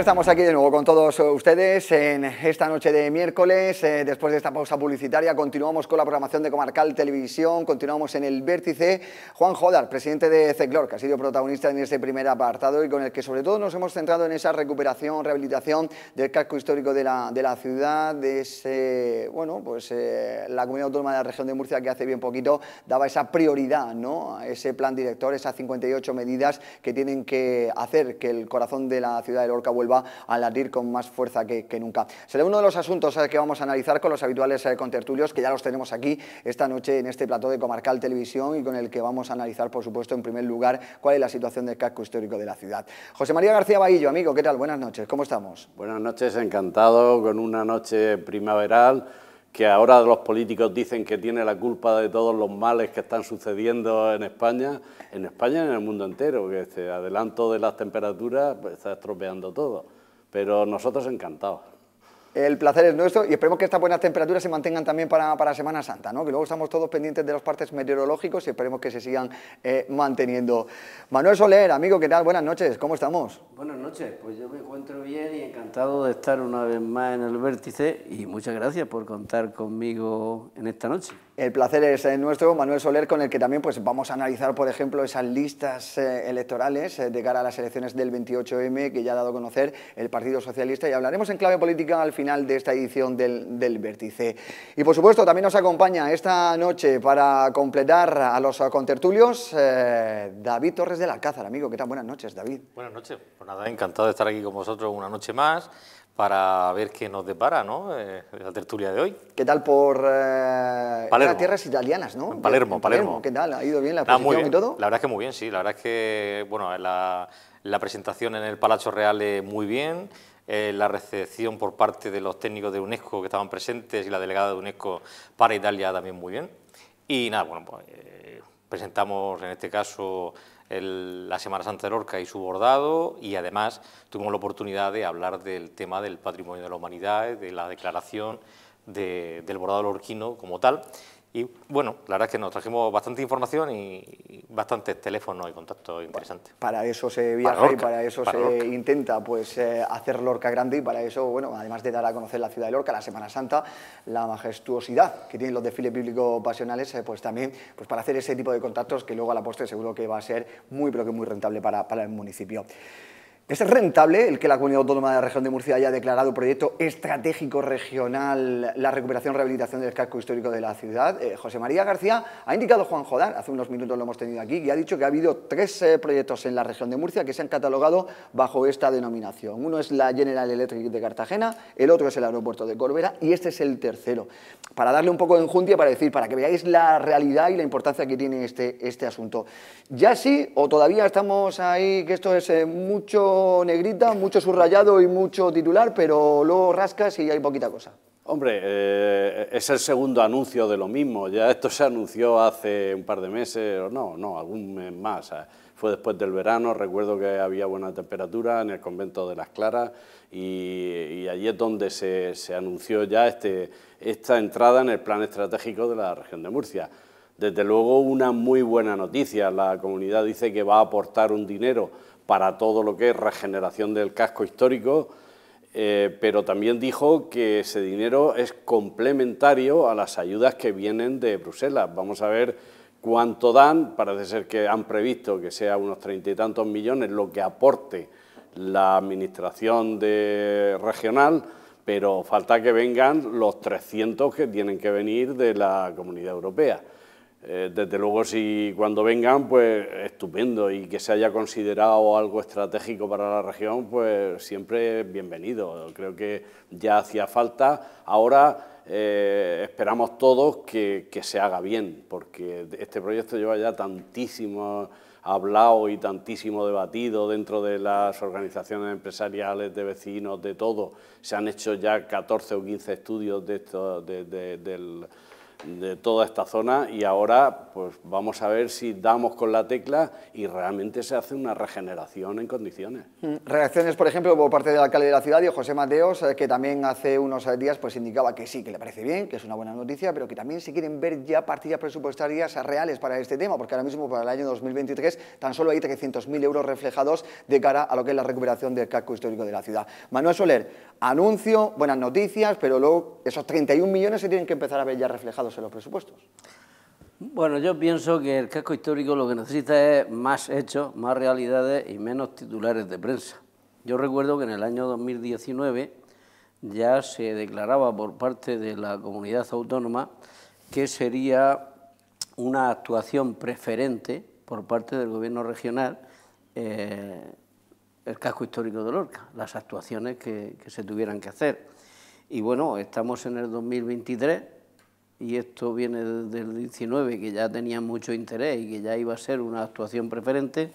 estamos aquí de nuevo con todos ustedes en esta noche de miércoles. Eh, después de esta pausa publicitaria continuamos con la programación de Comarcal Televisión, continuamos en el vértice. Juan Jodar, presidente de CECLOR, que ha sido protagonista en este primer apartado y con el que sobre todo nos hemos centrado en esa recuperación, rehabilitación del casco histórico de la, de la ciudad, de bueno, pues eh, la comunidad autónoma de la región de Murcia que hace bien poquito daba esa prioridad, ¿no? A ese plan director, esas 58 medidas que tienen que hacer que el corazón de la ciudad de Lorca vuelva ...va a latir con más fuerza que, nunca. Será uno de los asuntos que vamos a analizar con los habituales eh, contertulios que ya los tenemos aquí esta noche en este plató de Comarcal Televisión y con el que vamos a analizar, por supuesto, en primer lugar, cuál es la situación del casco histórico de la ciudad. José María García Bahillo, amigo, ¿qué tal? Buenas noches, ¿cómo estamos? Buenas noches, encantado con una noche primaveral que ahora los políticos dicen que tiene la culpa de todos los males que están sucediendo en España, en España y en el mundo entero, que este adelanto de las temperaturas pues, está estropeando todo. Pero nosotros encantados. El placer es nuestro y esperemos que estas buenas temperaturas se mantengan también para, para Semana Santa, ¿no? que luego estamos todos pendientes de los partes meteorológicos y esperemos que se sigan eh, manteniendo. Manuel Soler, amigo, ¿qué tal? Buenas noches, ¿cómo estamos? Buenas noches, pues yo me encuentro bien y encantado de estar una vez más en el vértice y muchas gracias por contar conmigo en esta noche. El placer es eh, nuestro, Manuel Soler, con el que también pues, vamos a analizar, por ejemplo, esas listas eh, electorales eh, de cara a las elecciones del 28M que ya ha dado a conocer el Partido Socialista y hablaremos en clave política al final de esta edición del, Vértice. Y por supuesto, también nos acompaña esta noche para completar a los contertulios David Torres del Alcázar. Amigo, ¿qué tal? Buenas noches, David. Buenas noches. Pues nada, encantado de estar aquí con vosotros una noche más para ver qué nos depara ¿no? Eh, la tertulia de hoy. ¿Qué tal por eh, las tierras italianas? ¿no? Palermo, Palermo, ¿Qué tal? ¿Ha ido bien la ah, presentación y todo? La verdad es que muy bien, sí. La verdad es que bueno, la, presentación en el Palacio Real es muy bien. Eh, la recepción por parte de los técnicos de UNESCO que estaban presentes y la delegada de UNESCO para Italia también muy bien. Y nada, bueno, pues, presentamos en este caso la Semana Santa de Lorca y su bordado, y además tuvimos la oportunidad de hablar del tema del patrimonio de la humanidad, de la declaración del bordado lorquino como tal. Y bueno, la verdad es que nos trajimos bastante información y bastantes teléfonos y contactos interesantes. Para eso se viaja y para eso se intenta pues, eh, hacer Lorca grande y para eso, bueno, además de dar a conocer la ciudad de Lorca, la Semana Santa, la majestuosidad que tienen los desfiles bíblicos pasionales, eh, pues también pues, para hacer ese tipo de contactos que luego a la postre seguro que va a ser muy, pero que muy rentable para, para el municipio. Es rentable el que la Comunidad Autónoma de la Región de Murcia haya declarado proyecto estratégico regional la recuperación y rehabilitación del casco histórico de la ciudad. Eh, José María García ha indicado Juan Jodar, hace unos minutos lo hemos tenido aquí, y ha dicho que ha habido tres eh, proyectos en la región de Murcia que se han catalogado bajo esta denominación. Uno es la General Electric de Cartagena, el otro es el aeropuerto de Corbera y este es el tercero. Para darle un poco de enjundia, para decir, para que veáis la realidad y la importancia que tiene este, este asunto. Ya sí, o todavía estamos ahí, que esto es eh, mucho negrita, mucho subrayado y mucho titular, pero luego rascas y hay poquita cosa. Hombre, eh, es el segundo anuncio de lo mismo. Ya esto se anunció hace un par de meses, o no, no, algún mes más. Eh. Fue después del verano, recuerdo que había buena temperatura en el convento de Las Claras y, allí es donde se, anunció ya este, esta entrada en el plan estratégico de la región de Murcia. Desde luego una muy buena noticia. La comunidad dice que va a aportar un dinero para todo lo que es regeneración del casco histórico, eh, pero también dijo que ese dinero es complementario a las ayudas que vienen de Bruselas. Vamos a ver cuánto dan, parece ser que han previsto que sea unos treinta y tantos millones lo que aporte la administración regional, pero falta que vengan los 300 que tienen que venir de la Comunidad Europea. Eh, desde luego, si cuando vengan, pues estupendo y que se haya considerado algo estratégico para la región, pues siempre bienvenido. Creo que ya hacía falta. Ahora eh, esperamos todos que, se haga bien, porque este proyecto lleva ya tantísimo hablado y tantísimo debatido dentro de las organizaciones empresariales, de vecinos, de todo. Se han hecho ya 14 o 15 estudios de esto, del, de toda esta zona y ahora pues vamos a ver si damos con la tecla y realmente se hace una regeneración en condiciones. Mm, reacciones, por ejemplo, por parte del alcalde de la ciudad, José Mateos, eh, que también hace unos eh, días pues indicaba que sí, que le parece bien, que es una buena noticia, pero que también se quieren ver ya partidas presupuestarias reales para este tema, porque ahora mismo para el año 2023 tan solo hay 300.000 euros reflejados de cara a lo que es la recuperación del casco histórico de la ciudad. Manuel Soler, anuncio, buenas noticias, pero luego esos 31 millones se tienen que empezar a ver ya reflejados los presupuestos. Bueno, yo pienso que el casco histórico lo que necesita es más hechos, más realidades y menos titulares de prensa. Yo recuerdo que en el año 2019 ya se declaraba por parte de la comunidad autónoma que sería una actuación preferente por parte del gobierno regional eh, el casco histórico de Lorca, las actuaciones que, que se tuvieran que hacer. Y bueno, estamos en el 2023 y esto viene del 19, que ya tenía mucho interés y que ya iba a ser una actuación preferente,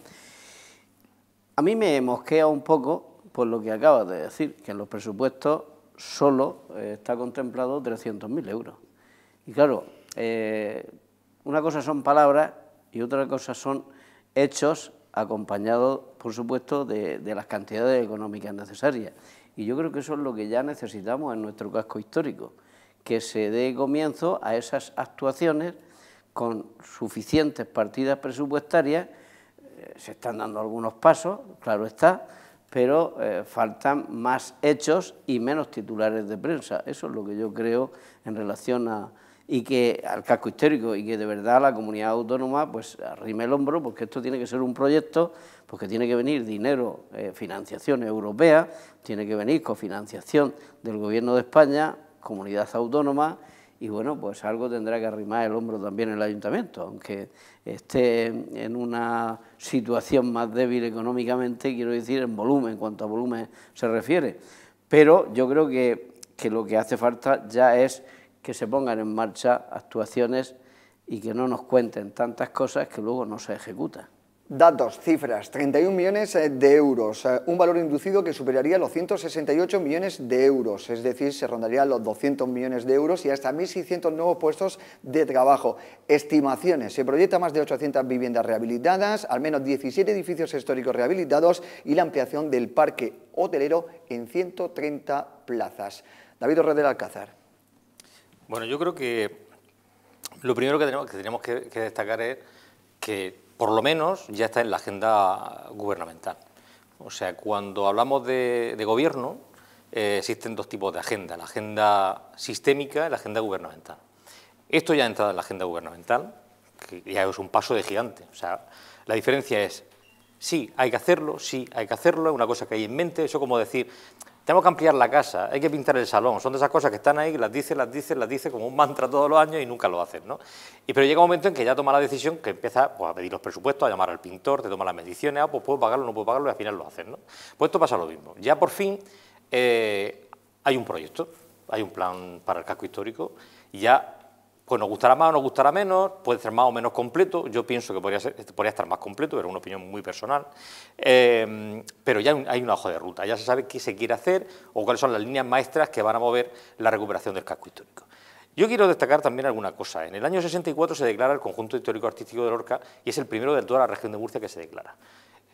a mí me mosquea un poco por lo que acabas de decir, que en los presupuestos solo eh, está contemplado 300.000 euros. Y claro, eh, una cosa son palabras y otra cosa son hechos acompañados, por supuesto, de las cantidades económicas necesarias. Y yo creo que eso es lo que ya necesitamos en nuestro casco histórico que se dé comienzo a esas actuaciones con suficientes partidas presupuestarias. Eh, se están dando algunos pasos, claro está, pero eh, faltan más hechos y menos titulares de prensa. Eso es lo que yo creo en relación a y que al casco histórico y que de verdad la comunidad autónoma pues arrime el hombro porque esto tiene que ser un proyecto porque tiene que venir dinero, eh, financiación europea, tiene que venir cofinanciación del gobierno de España, comunidad autónoma y bueno, pues algo tendrá que arrimar el hombro también el ayuntamiento, aunque esté en una situación más débil económicamente, quiero decir, en volumen, en cuanto a volumen se refiere. Pero yo creo que, que lo que hace falta ya es que se pongan en marcha actuaciones y que no nos cuenten tantas cosas que luego no se ejecutan. Datos, cifras, 31 millones eh, de euros, eh, un valor inducido que superaría los 168 millones de euros, es decir, se rondaría los 200 millones de euros y hasta 1.600 nuevos puestos de trabajo. Estimaciones, se proyecta más de 800 viviendas rehabilitadas, al menos 17 edificios históricos rehabilitados y la ampliación del parque hotelero en 130 plazas. David Orred del Alcázar. Bueno, yo creo que lo primero que tenemos que destacar es que por lo menos ya está en la agenda gubernamental. O sea, cuando hablamos de, gobierno, eh, existen dos tipos de agenda, la agenda sistémica y la agenda gubernamental. Esto ya ha entrado en la agenda gubernamental, que ya es un paso de gigante. O sea, la diferencia es, sí, hay que hacerlo, sí, hay que hacerlo, es una cosa que hay en mente, eso como decir, tenemos que ampliar la casa, hay que pintar el salón, son de esas cosas que están ahí, las dice, las dice, las dice como un mantra todos los años y nunca lo hacen, ¿no? Y pero llega un momento en que ya toma la decisión, que empieza pues, a pedir los presupuestos, a llamar al pintor, te toma las mediciones, ah, pues puedo pagarlo, no puedo pagarlo, y al final lo hacen, ¿no? Pues esto pasa lo mismo, ya por fin eh, hay un proyecto, hay un plan para el casco histórico, y ya pues nos gustará más o nos gustará menos, puede ser más o menos completo, yo pienso que podría, estar más completo, pero es una opinión muy personal, em, pero ya hay un hoja de ruta, ya se sabe qué se quiere hacer o cuáles son las líneas maestras que van a mover la recuperación del casco histórico. Yo quiero destacar también alguna cosa. En el año 64 se declara el conjunto histórico artístico de Lorca y es el primero de toda la región de Murcia que se declara.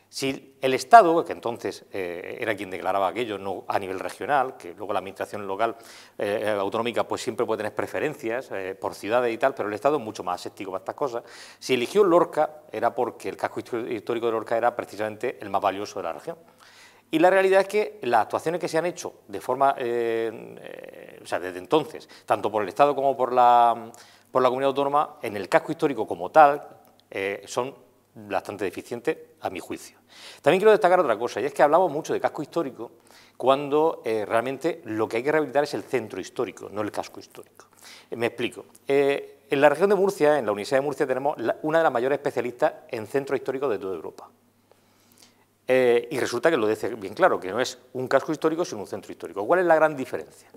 Si el Estado, que entonces eh, era quien declaraba aquello no, a nivel regional, que luego la administración local eh, eh, autonómica pues siempre puede tener preferencias por ciudades y tal, pero el Estado es mucho más aséptico para estas cosas. Si eligió Lorca era porque el casco histórico de Lorca era precisamente el más valioso de la región. Y la realidad es que las actuaciones que se han hecho de forma, o sea, desde entonces, tanto por el Estado como por la, por la comunidad autónoma, en el casco histórico como tal, son bastante deficiente a mi juicio. También quiero destacar otra cosa, y es que hablamos mucho de casco histórico cuando eh, realmente lo que hay que rehabilitar es el centro histórico, no el casco histórico. Eh, me explico. Eh, en la región de Murcia, en la Universidad de Murcia, tenemos una de las mayores especialistas en centro histórico de toda Europa. y resulta que lo dice bien claro, que no es un casco histórico, sino un centro histórico. ¿Cuál es la gran diferencia?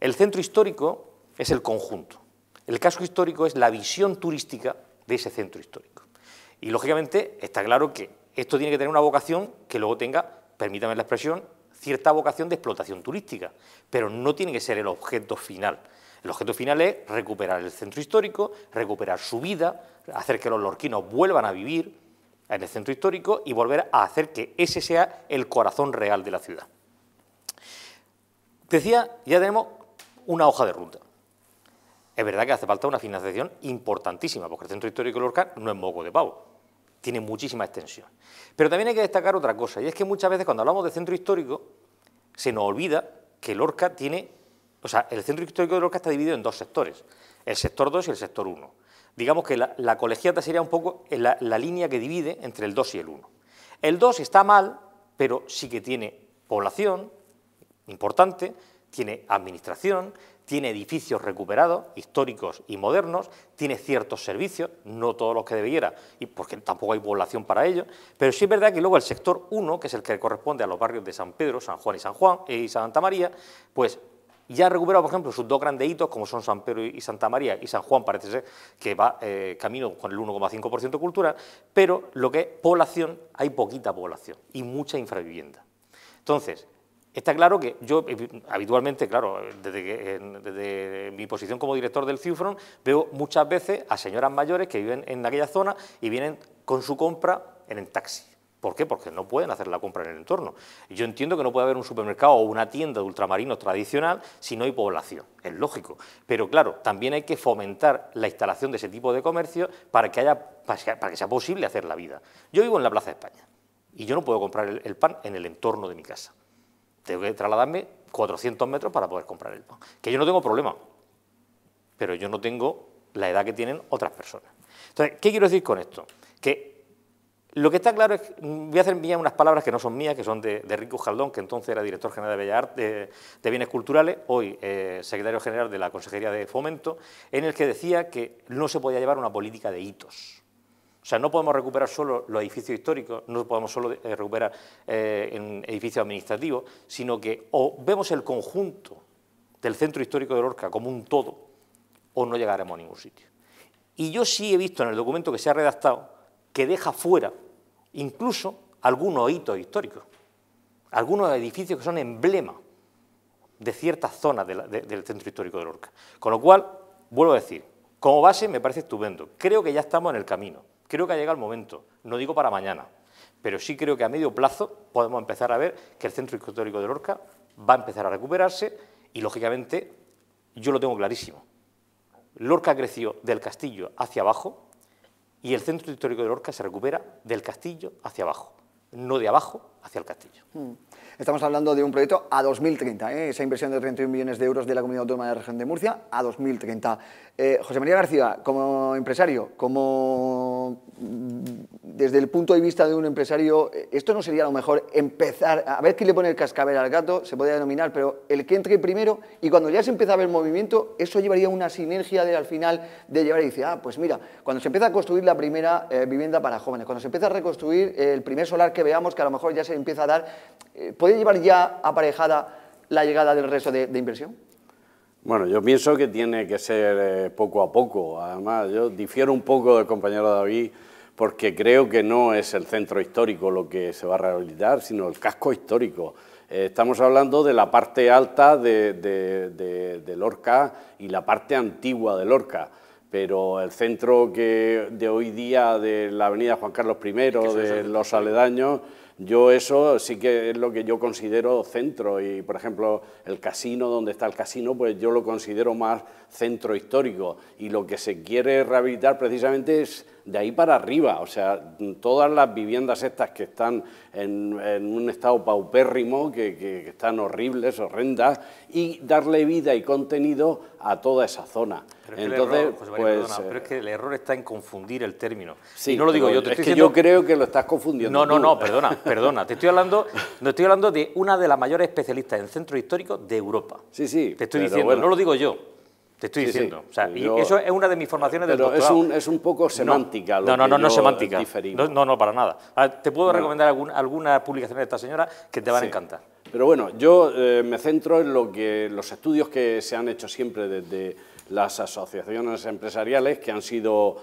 El centro histórico es el conjunto. El casco histórico es la visión turística de ese centro histórico. Y lógicamente está claro que esto tiene que tener una vocación que luego tenga, permítame la expresión, cierta vocación de explotación turística, pero no tiene que ser el objeto final. El objeto final es recuperar el centro histórico, recuperar su vida, hacer que los lorquinos vuelvan a vivir en el centro histórico y volver a hacer que ese sea el corazón real de la ciudad. Decía, ya tenemos una hoja de ruta. Es verdad que hace falta una financiación importantísima, porque el centro histórico de Lorca no es moco de pavo tiene muchísima extensión. Pero también hay que destacar otra cosa, y es que muchas veces cuando hablamos de centro histórico, se nos olvida que Lorca tiene, o sea, el centro histórico de Lorca está dividido en dos sectores, el sector 2 y el sector 1. Digamos que la, colegiata sería un poco eh, la, la línea que divide entre el 2 y el 1. El 2 está mal, pero sí que tiene población importante, tiene administración, tiene edificios recuperados, históricos y modernos, tiene ciertos servicios, no todos los que debiera, y porque tampoco hay población para ello, pero sí es verdad que luego el sector 1, que es el que corresponde a los barrios de San Pedro, San Juan y San Juan eh, y Santa María, pues ya ha recuperado, por ejemplo, sus dos grandes hitos, como son San Pedro y Santa María, y San Juan parece ser que va eh, camino con el 1,5% cultura, pero lo que es población, hay poquita población y mucha infravivienda. Entonces, Está claro que yo eh, habitualmente, claro, desde, desde mi posición como director del CIUFRON, veo muchas veces a señoras mayores que viven en aquella zona y vienen con su compra en el taxi. ¿Por qué? Porque no pueden hacer la compra en el entorno. Yo entiendo que no puede haber un supermercado o una tienda de ultramarinos tradicional si no hay población, es lógico. Pero claro, también hay que fomentar la instalación de ese tipo de comercio para que, haya, para que sea posible hacer la vida. Yo vivo en la Plaza de España y yo no puedo comprar el pan en el entorno de mi casa tengo que trasladarme 400 metros para poder comprar el pan. Que yo no tengo problema, pero yo no tengo la edad que tienen otras personas. Entonces, ¿qué quiero decir con esto? Que lo que está claro es, voy a hacer mías unas palabras que no son mías, que son de, de Rico Jaldón, que entonces era director general de Bellas Artes, de, Bienes Culturales, hoy eh, secretario general de la Consejería de Fomento, en el que decía que no se podía llevar una política de hitos. O sea, no podemos recuperar solo los edificios históricos, no podemos solo eh, recuperar eh, edificios administrativos, sino que o vemos el conjunto del centro histórico de Lorca como un todo, o no llegaremos a ningún sitio. Y yo sí he visto en el documento que se ha redactado que deja fuera incluso algunos hitos históricos, algunos edificios que son emblemas de ciertas zonas del centro histórico de Lorca. Con lo cual, vuelvo a decir, como base me parece estupendo, creo que ya estamos en el camino Creo que ha llegado el momento, no digo para mañana, pero sí creo que a medio plazo podemos empezar a ver que el centro histórico de Lorca va a empezar a recuperarse y, lógicamente, yo lo tengo clarísimo. Lorca creció del castillo hacia abajo y el centro histórico de Lorca se recupera del castillo hacia abajo, no de abajo hacia el castillo. Mm. Estamos hablando de un proyecto a 2030, ¿eh? esa inversión de 31 millones de euros de la Comunidad Autónoma de la Región de Murcia a 2030. Eh, José María García, como empresario, como mm, desde el punto de vista de un empresario, eh, esto no sería lo mejor empezar, a ver quién le pone el cascabel al gato, se podría denominar, pero el que entre primero y cuando ya se empieza a ver movimiento, eso llevaría una sinergia de, al final de llevar y decir, ah, pues mira, cuando se empieza a construir la primera vivienda para jóvenes, cuando se empieza a reconstruir el primer solar que veamos, que a lo mejor ya se empieza a dar... Podría llevar ya aparejada la llegada del resto de, inversión? Bueno, yo pienso que tiene que ser eh, poco a poco. Además, yo difiero un poco del compañero David porque creo que no es el centro histórico lo que se va a rehabilitar, sino el casco histórico. Eh, estamos hablando de la parte alta de, de, de, Lorca y la parte antigua de Lorca pero el centro que de hoy día de la avenida Juan Carlos I, de los aledaños, yo eso sí que es lo que yo considero centro y, por ejemplo, el casino, donde está el casino, pues yo lo considero más centro histórico y lo que se quiere rehabilitar precisamente es de ahí para arriba, o sea, todas las viviendas estas que están en, un estado paupérrimo, que, están horribles, horrendas, y darle vida y contenido a toda esa zona. Pero es, Entonces, pues, pero es que el error está en confundir el término. Sí, no lo digo yo, te es que yo creo que lo estás confundiendo. No, no, no, perdona, perdona. Te estoy hablando, no estoy hablando de una de las mayores especialistas en centro histórico de Europa. Sí, sí. Te estoy diciendo, no lo digo yo. Te estoy diciendo. y eso es una de mis formaciones del doctorado. Es un, es un poco semántica. No, lo no, no, que no, semántica. No, no, no, para nada. Ah, te puedo recomendar alguna alguna publicación de esta señora que te van a encantar. Pero bueno, yo eh, me centro en lo que, los estudios que se han hecho siempre desde las asociaciones empresariales, que han sido,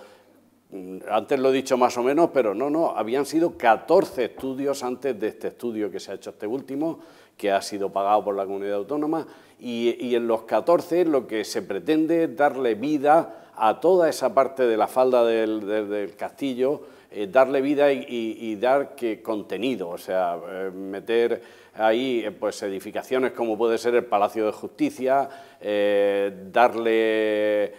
mm, antes lo he dicho más o menos, pero no, no, habían sido 14 estudios antes de este estudio que se ha hecho este último, que ha sido pagado por la comunidad autónoma, y, en los 14 lo que se pretende es darle vida a toda esa parte de la falda del, castillo, eh, darle vida y, dar que contenido, o sea, eh, meter ahí eh, pues edificaciones como puede ser el Palacio de Justicia, darle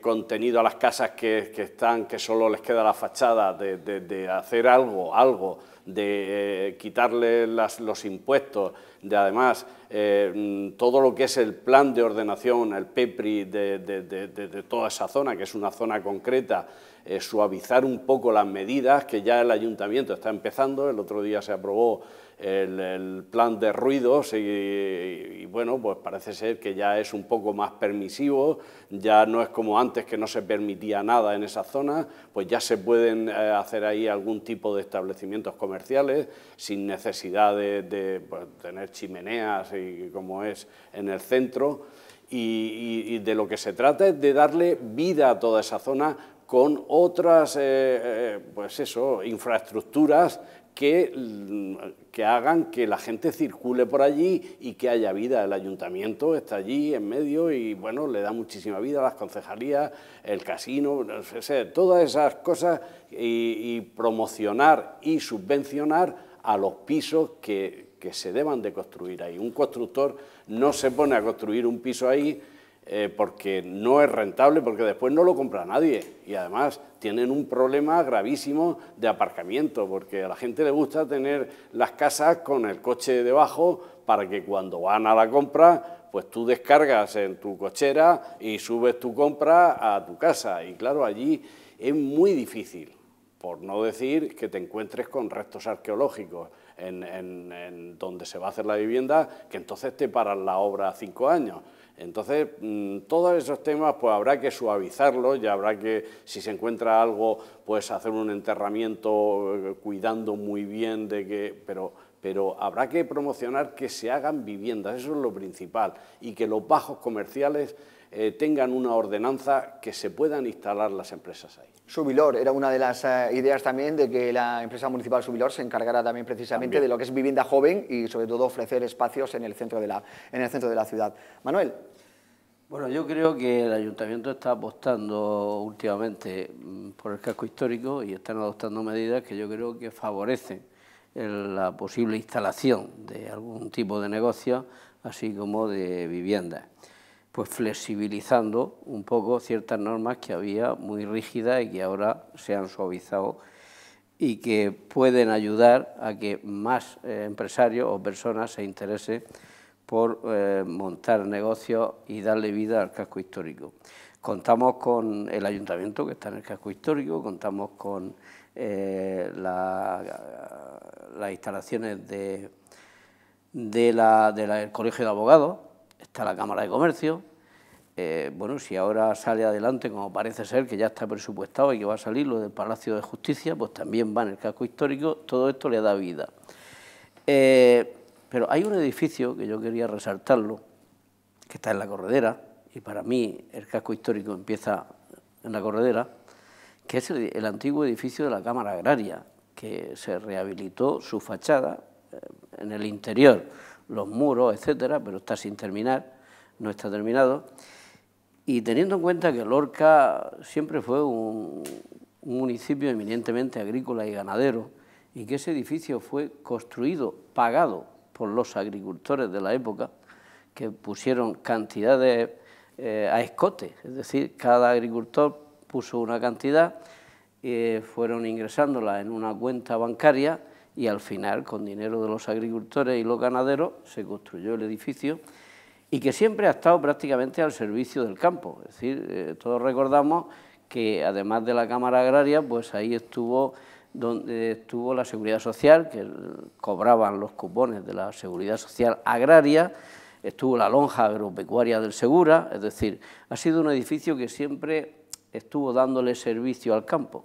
contenido a las casas que, están, que solo les queda la fachada, de, hacer algo, algo, de quitarle los impuestos, además eh, mm, todo lo que es el plan de ordenación, el PEPRI de, toda esa zona, que es una zona concreta, eh, suavizar un poco las medidas que ya el ayuntamiento está empezando. El otro día se aprobó el, plan de ruidos y, bueno, pues parece ser que ya es un poco más permisivo, ya no es como antes que no se permitía nada en esa zona, pues ya se pueden eh, hacer ahí algún tipo de establecimientos comerciales sin necesidad de, pues, tener chimeneas y como es en el centro. Y, de lo que se trata es de darle vida a toda esa zona con otras, eh, eh, pues eso, infraestructuras que, mm, que, hagan que la gente circule por allí y que haya vida. El ayuntamiento está allí en medio y bueno, le da muchísima vida a las concejalías, el casino, todas esas cosas y, y promocionar y subvencionar a los pisos que, que se deban de construir ahí. Un constructor no se pone a construir un piso ahí eh, porque no es rentable, porque después no lo compra nadie. Y además tienen un problema gravísimo de aparcamiento, porque a la gente le gusta tener las casas con el coche debajo para que cuando van a la compra pues tú descargas en tu cochera y subes tu compra a tu casa. Y claro, allí es muy difícil, por no decir que te encuentres con restos arqueológicos en, donde se va a hacer la vivienda, que entonces te paran la obra cinco años. Entonces, mm, todos esos temas pues habrá que suavizarlos, y habrá que, si se encuentra algo, pues hacer un enterramiento eh, cuidando muy bien de que... Pero, pero habrá que promocionar que se hagan viviendas, eso es lo principal, y que los bajos comerciales eh, tengan una ordenanza que se puedan instalar las empresas ahí. Subilor era una de las eh, ideas también de que la empresa municipal Subilor se encargara también precisamente de lo que es vivienda joven y sobre todo ofrecer espacios en el centro de la, en el centro de la ciudad. Manuel. Bueno, yo creo que el ayuntamiento está apostando últimamente mm, por el casco histórico y están adoptando medidas que yo creo que favorecen la posible instalación de algún tipo de negocio, así como de viviendas pues flexibilizando un poco ciertas normas que había muy rígidas y que ahora se han suavizado y que pueden ayudar a que más eh, empresarios o personas se interesen por eh, montar negocios y darle vida al casco histórico. Contamos con el ayuntamiento que está en el casco histórico, contamos con eh, las instalaciones de, la, del Colegio de Abogados, está la Cámara de Comercio, eh, bueno, si ahora sale adelante, como parece ser, que ya está presupuestado y que va a salir lo del Palacio de Justicia, pues también va en el casco histórico, todo esto le da vida. Eh, pero hay un edificio que yo quería resaltarlo, que está en la corredera, y para mí el casco histórico empieza en la corredera, que es el, antiguo edificio de la Cámara Agraria, que se rehabilitó su fachada eh, en el interior, los muros, etcétera, pero está sin terminar, no está terminado y teniendo en cuenta que Lorca siempre fue un, municipio eminentemente agrícola y ganadero, y que ese edificio fue construido, pagado por los agricultores de la época, que pusieron cantidades eh, a escote, es decir, cada agricultor puso una cantidad, y eh, fueron ingresándola en una cuenta bancaria y al final, con dinero de los agricultores y los ganaderos, se construyó el edificio y que siempre ha estado prácticamente al servicio del campo. Es decir, eh, todos recordamos que además de la Cámara Agraria, pues ahí estuvo donde estuvo la Seguridad Social, que cobraban los cupones de la Seguridad Social Agraria, estuvo la lonja agropecuaria del Segura, es decir, ha sido un edificio que siempre estuvo dándole servicio al campo.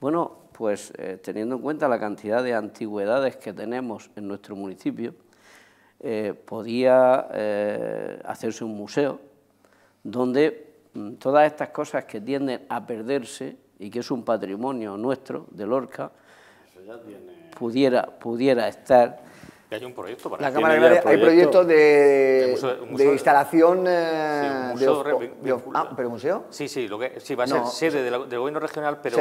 Bueno, pues eh, teniendo en cuenta la cantidad de antigüedades que tenemos en nuestro municipio, eh, podía eh, hacerse un museo donde mm, todas estas cosas que tienden a perderse y que es un patrimonio nuestro de Lorca, pudiera, pudiera estar hay un proyecto para la Cámara de Proyecto, hay proyectos de, de, instalación museo pero museo. Sí, sí, lo que sí va a ser sede del gobierno regional, pero,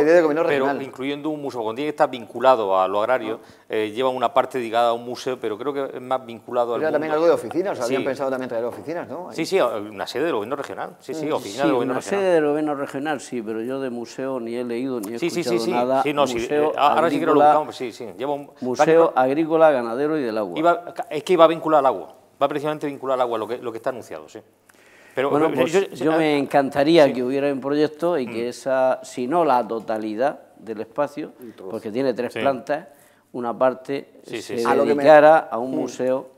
incluyendo un museo con que está vinculado a lo agrario, ah. eh, lleva una parte dedicada a un museo, pero creo que es más vinculado al. Era también algo de oficinas, habían pensado también traer oficinas, ¿no? Sí, sí, una sede del gobierno regional. Sí, sí, mm, oficina del gobierno una regional. sede del gobierno regional, sí, pero yo de museo ni he leído ni he escuchado nada. Sí, museo, eh, ahora agrícola, sí que lo sí, sí. museo agrícola, ganadero y de es que iba a vincular al agua, va precisamente a vincular al agua lo que, lo que está anunciado, sí. Pero, bueno, pues, yo, ah, me ah, encantaría que hubiera un proyecto y que mm. esa, si no la totalidad del espacio, porque tiene tres plantas, una parte se dedicara a, un mm. museo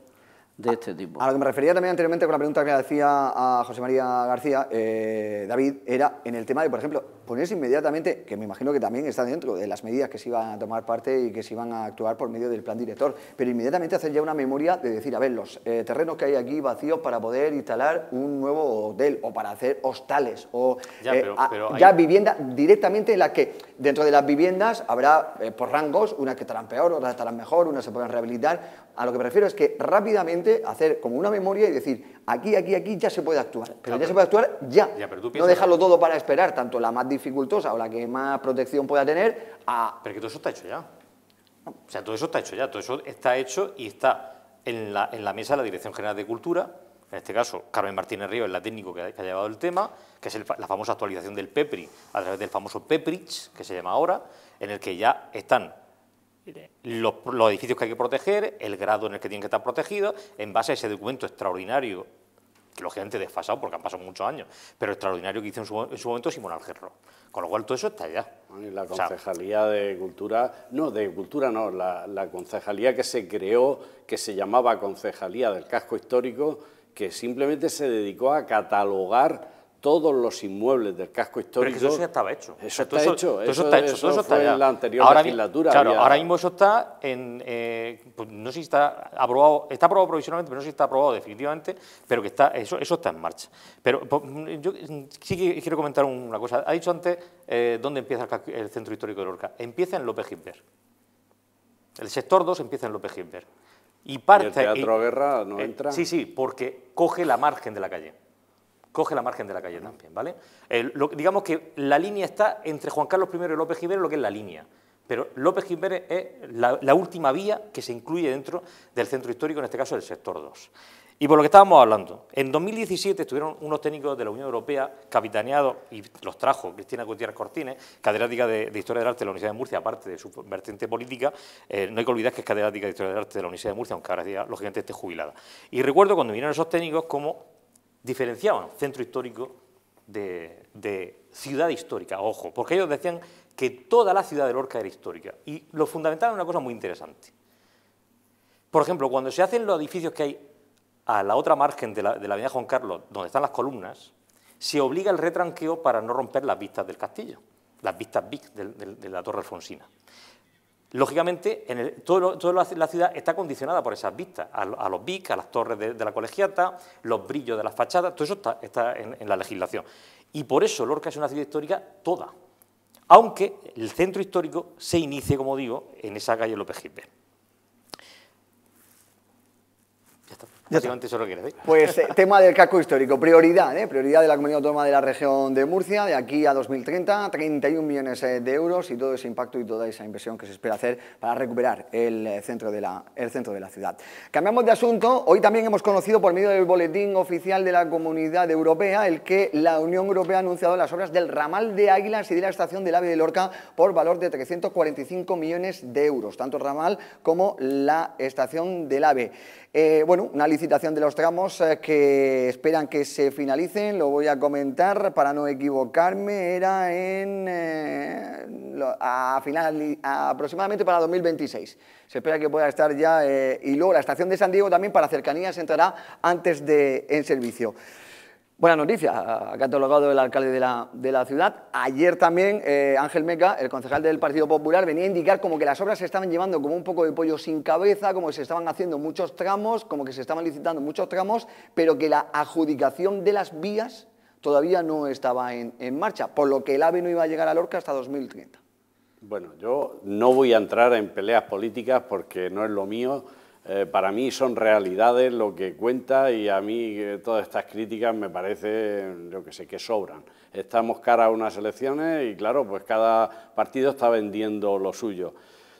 de este tipo. A lo que me refería también anteriormente con la pregunta que hacía a José María García, eh, David, era en el tema de, por ejemplo, ponerse inmediatamente, que me imagino que también está dentro de las medidas que se iban a tomar parte y que se iban a actuar por medio del plan director, pero inmediatamente hacer ya una memoria de decir, a ver, los eh, terrenos que hay aquí vacíos para poder instalar un nuevo hotel o para hacer hostales o ya, eh, vivienda directamente en la que dentro de las viviendas habrá eh, por rangos, unas que estarán peor, otras estarán mejor, unas se pueden rehabilitar. A lo que me refiero es que rápidamente hacer como una memoria y decir, aquí, aquí, aquí ya se puede actuar. Pero ya se puede actuar ya. no dejarlo todo para esperar, tanto la más dificultosa o la que más protección pueda tener Pero que todo eso está hecho ya. O sea, todo eso está hecho ya, todo eso está hecho y está en la, mesa de la Dirección General de Cultura, en este caso Carmen Martínez Río es la técnico que ha, llevado el tema, que es la famosa actualización del PEPRI, a través del famoso PEPRICH, que se llama ahora, en el que ya están los, edificios que hay que proteger, el grado en el que tienen que estar protegidos, en base a ese documento extraordinario, que lógicamente desfasado porque han pasado muchos años, pero extraordinario que hizo en su, momento Simón Algerro. Con lo cual todo eso está allá. la Concejalía de Cultura, no, de Cultura no, la concejalía que se creó, que se llamaba Concejalía del Casco Histórico, que simplemente se dedicó a catalogar todos los inmuebles del casco histórico. Pero que eso ya estaba hecho. Eso está hecho. Eso, está en la anterior legislatura. Claro, ahora mismo eso está en. Eh, pues no sé si está aprobado. Está aprobado provisionalmente, pero no sé si está aprobado definitivamente. Pero que está eso, eso está en marcha. Pero pues, yo sí quiero comentar una cosa. Ha dicho antes eh, dónde empieza el, centro histórico de Lorca. Empieza en López Gilbert. El sector 2 empieza en López Gilbert. Y parte. el teatro Guerra no eh, entra? Sí, sí, porque coge la margen de la calle coge la margen de la calle también, ¿vale? digamos que la línea está entre Juan Carlos I y López Jiménez, lo que es la línea. Pero López Jiménez es la, última vía que se incluye dentro del centro histórico, en este caso del sector 2. Y por lo que estábamos hablando, en 2017 estuvieron unos técnicos de la Unión Europea capitaneados, y los trajo Cristina Gutiérrez Cortines, catedrática de, Historia del Arte de la Universidad de Murcia, aparte de su vertiente política, eh, no hay que olvidar que es catedrática de Historia del Arte de la Universidad de Murcia, aunque ahora ya, lógicamente esté jubilada. Y recuerdo cuando vinieron esos técnicos como diferenciaban centro histórico de, ciudad histórica, ojo, porque ellos decían que toda la ciudad de Lorca era histórica. Y lo fundamental es una cosa muy interesante. Por ejemplo, cuando se hacen los edificios que hay a la otra margen de la, de avenida Juan Carlos, donde están las columnas, se obliga el retranqueo para no romper las vistas del castillo, las vistas big de la Torre Alfonsina. Lógicamente, toda la ciudad está condicionada por esas vistas, a, los BIC, a las torres de, la colegiata, los brillos de las fachadas, todo eso está, en, la legislación. Y por eso Lorca es una ciudad histórica toda, aunque el centro histórico se inicie, como digo, en esa calle López eso Pues eh, tema del casco histórico, prioridad, eh, prioridad de la Comunidad Autónoma de la región de Murcia, de aquí a 2030, 31 millones eh, de euros y todo ese impacto y toda esa inversión que se espera hacer para recuperar el eh, centro de la, el centro de la ciudad. Cambiamos de asunto, hoy también hemos conocido por medio del boletín oficial de la Comunidad Europea el que la Unión Europea ha anunciado las obras del ramal de Águilas y de la estación del AVE de Lorca por valor de 345 millones de euros, tanto el ramal como la estación del AVE. bueno, una licitación de los tramos eh, que esperan que se finalicen, lo voy a comentar para no equivocarme, era en eh, a final, aproximadamente para 2026. Se espera que pueda estar ya eh, y luego la estación de San Diego también para cercanías entrará antes de en servicio. Buena noticia, ha catalogado el alcalde de la, ciudad. Ayer también eh, Ángel Meca, el concejal del Partido Popular, venía a indicar como que las obras se estaban llevando como un poco de pollo sin cabeza, como que se estaban haciendo muchos tramos, como que se estaban licitando muchos tramos, pero que la adjudicación de las vías todavía no estaba en, en marcha, por lo que el AVE no iba a llegar a Lorca hasta 2030. Bueno, yo no voy a entrar en peleas políticas porque no es lo mío eh, para mí son realidades lo que cuenta y a mí eh, todas estas críticas me parece, yo que sé, que sobran. Estamos cara a unas elecciones y claro, pues cada partido está vendiendo lo suyo.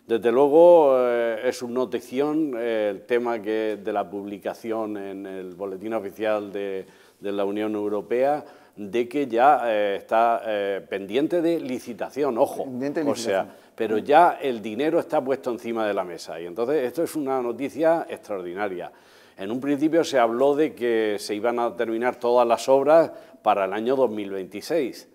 Desde luego eh, es una notición el tema que, de la publicación en el Boletín Oficial de, la Unión Europea de que ya está pendiente de licitación, ojo. Pendiente O sea, pero mm. ya el dinero está puesto encima de la mesa. Y entonces esto es una noticia extraordinaria. En un principio se habló de que se iban a terminar todas las obras para el año 2026.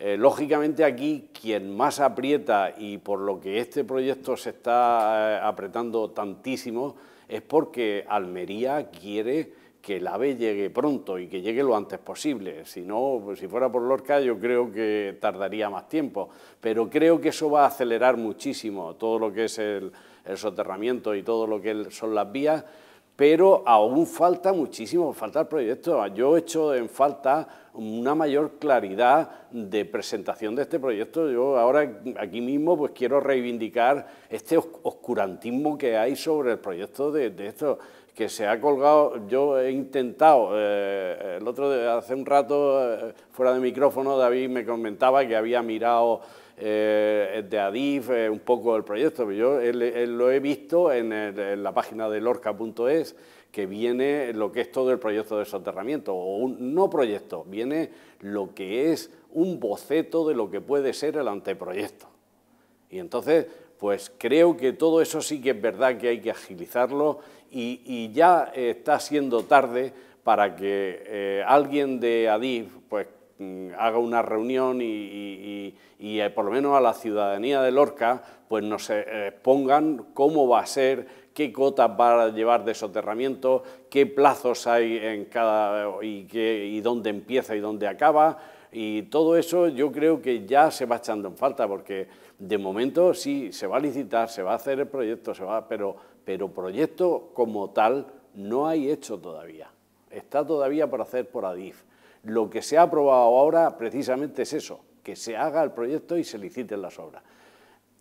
Eh, lógicamente aquí quien más aprieta y por lo que este proyecto se está eh, apretando tantísimo es porque Almería quiere que la ave llegue pronto y que llegue lo antes posible. Si no, si fuera por Lorca, yo creo que tardaría más tiempo. Pero creo que eso va a acelerar muchísimo todo lo que es el, el soterramiento y todo lo que son las vías, pero aún falta muchísimo, falta el proyecto. Yo he hecho en falta una mayor claridad de presentación de este proyecto. Yo ahora aquí mismo pues quiero reivindicar este oscurantismo que hay sobre el proyecto de, de esto que se ha colgado, yo he intentado, eh, el otro, hace un rato, eh, fuera de micrófono, David me comentaba que había mirado eh, de Adif un poco el proyecto, yo lo he visto en, en la página de lorca.es, que viene lo que es todo el proyecto de soterramiento, o un, no proyecto, viene lo que es un boceto de lo que puede ser el anteproyecto. Y entonces, pues creo que todo eso sí que es verdad que hay que agilizarlo y, ya eh, está siendo tarde para que eh, alguien de Adif pues, mm, haga una reunión y, eh, por lo menos a la ciudadanía de Lorca pues nos expongan cómo va a ser, qué cotas va a llevar de soterramiento, qué plazos hay en cada y, y dónde empieza y dónde acaba. Y todo eso yo creo que ya se va echando en falta, porque de momento sí, se va a licitar, se va a hacer el proyecto, se va, pero pero proyecto como tal no hay hecho todavía. Está todavía por hacer por ADIF. Lo que se ha aprobado ahora precisamente es eso, que se haga el proyecto y se liciten las obras.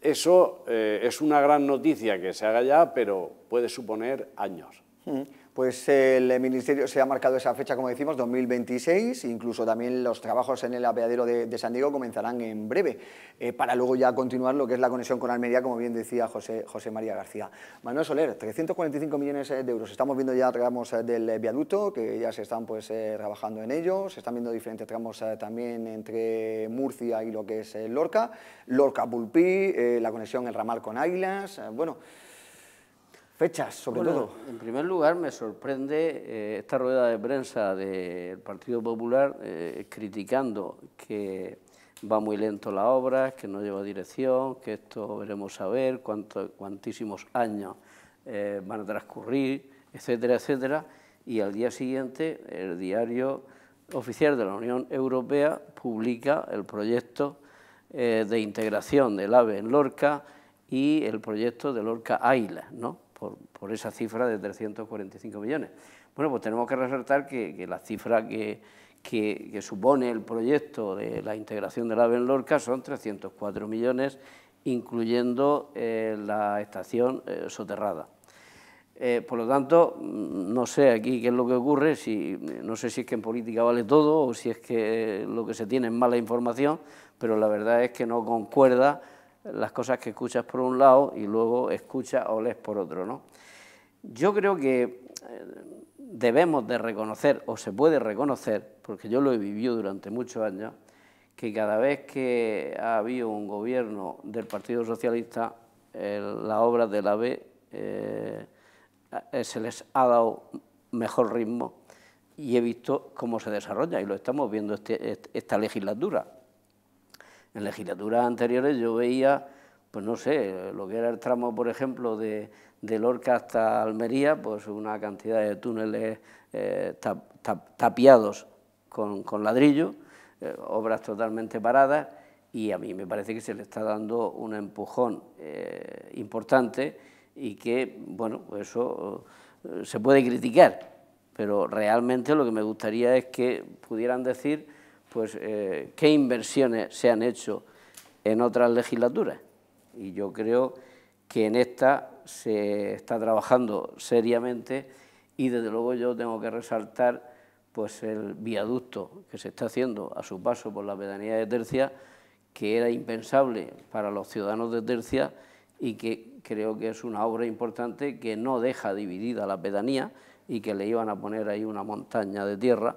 Eso eh, es una gran noticia que se haga ya, pero puede suponer años. Mm pues el Ministerio se ha marcado esa fecha, como decimos, 2026, incluso también los trabajos en el apeadero de, San Diego comenzarán en breve, eh, para luego ya continuar lo que es la conexión con Almería, como bien decía José, José María García. Manuel Soler, 345 millones eh, de euros, estamos viendo ya tramos eh, del viaducto, que ya se están pues trabajando en ellos. se están viendo diferentes tramos también entre Murcia y lo que es Lorca, Lorca-Pulpí, la conexión el ramal con Águilas, bueno fechas sobre todo. En primer lugar, me sorprende eh, esta rueda de prensa del Partido Popular eh, criticando que va muy lento la obra, que no lleva dirección, que esto veremos a ver cuánto, cuantísimos años eh, van a transcurrir, etcétera, etcétera. Y al día siguiente, el diario oficial de la Unión Europea publica el proyecto de integración del AVE en Lorca y el proyecto de Lorca Aila... ¿no? por esa cifra de 345 millones. Bueno, pues tenemos que resaltar que, la cifra que, supone el proyecto de la integración de la en Lorca son 304 millones, incluyendo eh, la estación eh, soterrada. Eh, por lo tanto, mm, no sé aquí qué es lo que ocurre, no sé si es que en política vale todo o si es que lo que se tiene es mala información, pero la verdad es que no concuerda las cosas que escuchas por un lado y luego escuchas o lees por otro, ¿no? Yo creo que eh, debemos de reconocer, o se puede reconocer, porque yo lo he vivido durante muchos años, que cada vez que ha habido un gobierno del Partido Socialista, las obras de la B eh, se les ha dado mejor ritmo y he visto cómo se desarrolla, y lo estamos viendo este, esta legislatura. En legislaturas anteriores yo veía, pues no sé, lo que era el tramo, por ejemplo, de, de Lorca hasta Almería, pues una cantidad de túneles eh, tapiados con, ladrillo, eh, obras totalmente paradas, y a mí me parece que se le está dando un empujón eh, importante y que, bueno, eso se puede criticar, pero realmente lo que me gustaría es que pudieran decir pues qué inversiones se han hecho en otras legislaturas. Y yo creo que en esta se está trabajando seriamente y desde luego yo tengo que resaltar pues el viaducto que se está haciendo a su paso por la pedanía de Tercia, que era impensable para los ciudadanos de Tercia y que creo que es una obra importante que no deja dividida la pedanía y que le iban a poner ahí una montaña de tierra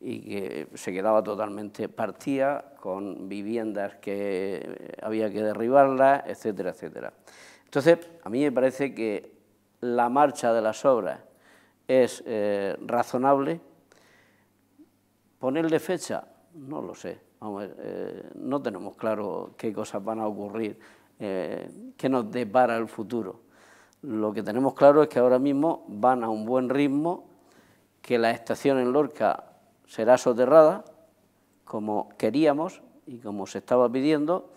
y que se quedaba totalmente partida con viviendas que eh, había que derribarlas, etcétera, etcétera. Entonces, a mí me parece que la marcha de las obras es eh, razonable. Ponerle fecha, no lo sé. Eh, no tenemos claro qué cosas van a ocurrir, eh, qué nos depara el futuro. Lo que tenemos claro es que ahora mismo van a un buen ritmo, que la estación en Lorca será soterrada, como queríamos y como se estaba pidiendo.